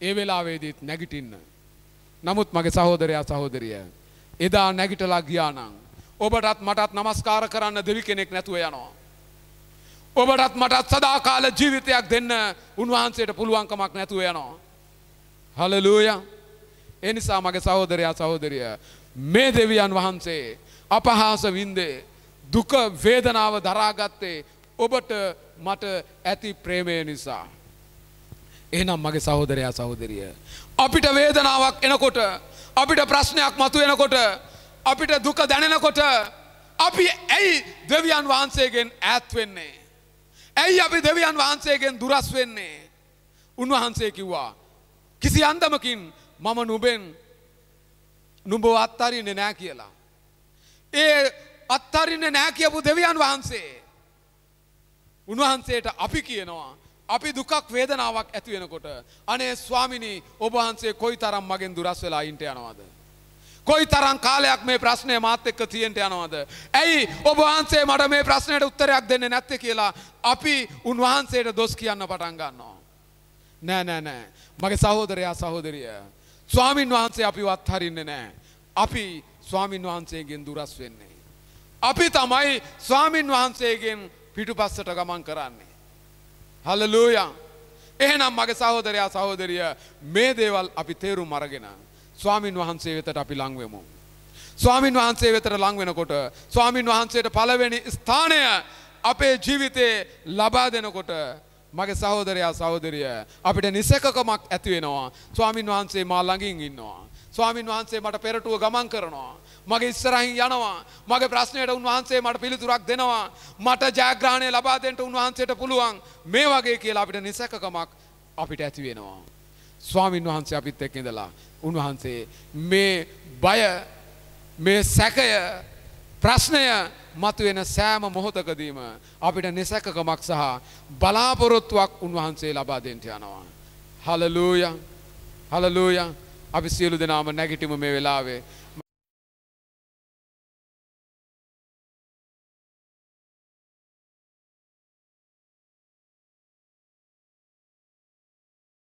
ඒ වෙලාවේදීත් නැගිටින්න. නමුත් මගේ සහෝදරයා සහෝදරිය. එදා නැගිටලා ගියානං. ඔබටත් මටත් නමස්කාර කරන්න දෙවි කෙනෙක් නැතුව යනවා. ඔබටත් මටත් සදාකාල ජීවිතයක් දෙන්න උන්වහන්සේට පුළුවන්කමක් නැතුව යනවා. හලලූය එනිසා මගේ සහෝදරයා සහෝදරිය මේ දෙවියන් වහන්සේ අපහාස වින්දේ දුක වේදනාව දරාගත්තේ ඔබට මට ඇති ප්‍රේමය නිසා. එහෙනම් මගේ සහෝදරයා සහෝදරිය. අපිට වේදනාවක් එනකොට අපිට ප්‍රශ්නයක් මතු වෙනකොට අපිට දුක දැනෙනකොට අපි ඇයි දෙවියන් වහන්සේගෙන් ඈත් වෙන්නේ. ඇයි අපි දෙවියන් වහන්සේගෙන් දුරස් වෙන්නේ. උන්වහන්සේ කිව්වා. කිසි අන්දමකින් මම නුබෙන් නුඹ අත්තරින්නේ නෑ කියලා. ඒ අත්තරින්නේ නෑ කියපු දෙවියන් වහන්සේ. උන්වහන්සේට අපි කියනවා අපි දුකක් වේදනාවක් ඇති වෙනකොට අනේ ස්වාමිනී ඔබ වහන්සේ කොයිතරම් මගෙන් දුරස් වෙලා ඉන්න යනවද කොයි තරම් කාලයක් මේ ප්‍රශ්නය මාත් එක්ක තියෙන්ට යනවද. ඇයි ඔබවහන්සේ මට මේ ප්‍රශ්නයට උත්තරයක් දෙන්න නැත්ත කියලා අපි උන්වහන්සේට දොස් කියන්න පටන් ගන්නවා. නෑ නෑ නෑ මගේ සහෝදරයා සහෝදරිය. ස්වාමින් වහන්සේ අපි වත් හරින්න නෑ. අපි ස්වාමින් වහන්සේගෙන් දුරස් වෙන්නේ. අපි තමයි ස්වාමින් වහන්සේගෙන් පිටුපස්සට ගමන් කරන්නේ. හලලූයා. එහෙනම් මගේ සහෝදරයා සහෝදරිය මේ දේවල් අපි තේරුම් අරගෙන ස්වාමින් වහන්සේ වෙතට අපි ලංවෙමු. ස්වාමින් වහන්සේ වෙතට ලංවෙනකොට ස්වාමින් වහන්සේට පළවෙනි ස්ථානය අපේ ජීවිතේ ලබා දෙනකොට මගේ සහෝදරයා සහෝදරිය අපිට නිසකකමක් ඇතිවෙනවා ස්වාමින් වහන්සේ මා ළඟින් ඉන්නවා. ස්වාමින් වහන්සේ මට පෙරටුව ගමන් කරනවා. මගේ ඉස්සරහින් යනවා. මගේ ප්‍රශ්නයට උන්වහන්සේ මට පිළිතුරක් දෙනවා. මට ජයග්‍රහණය ලබා දෙන්න උන්වහන්සේට පුළුවන්. මේ වගේ කියලා අපිට නිසකකමක් අපිට ඇති වෙනවා. ස්වාමින් වහන්සේ අපිත් එක්ක ඉඳලා උන්වහන්සේ මේ බය මේ සැකය ප්‍රශ්නය මතුවෙන සෑම මොහොතකදීම අපිට නිසැකකමක් සහ බලාපොරොත්තුවක් උන්වහන්සේ ලබා දෙන්ට යනවා. හලලූය හලලූය අපි සියලු දෙනාම නැගිටිම මේ වෙලාවේ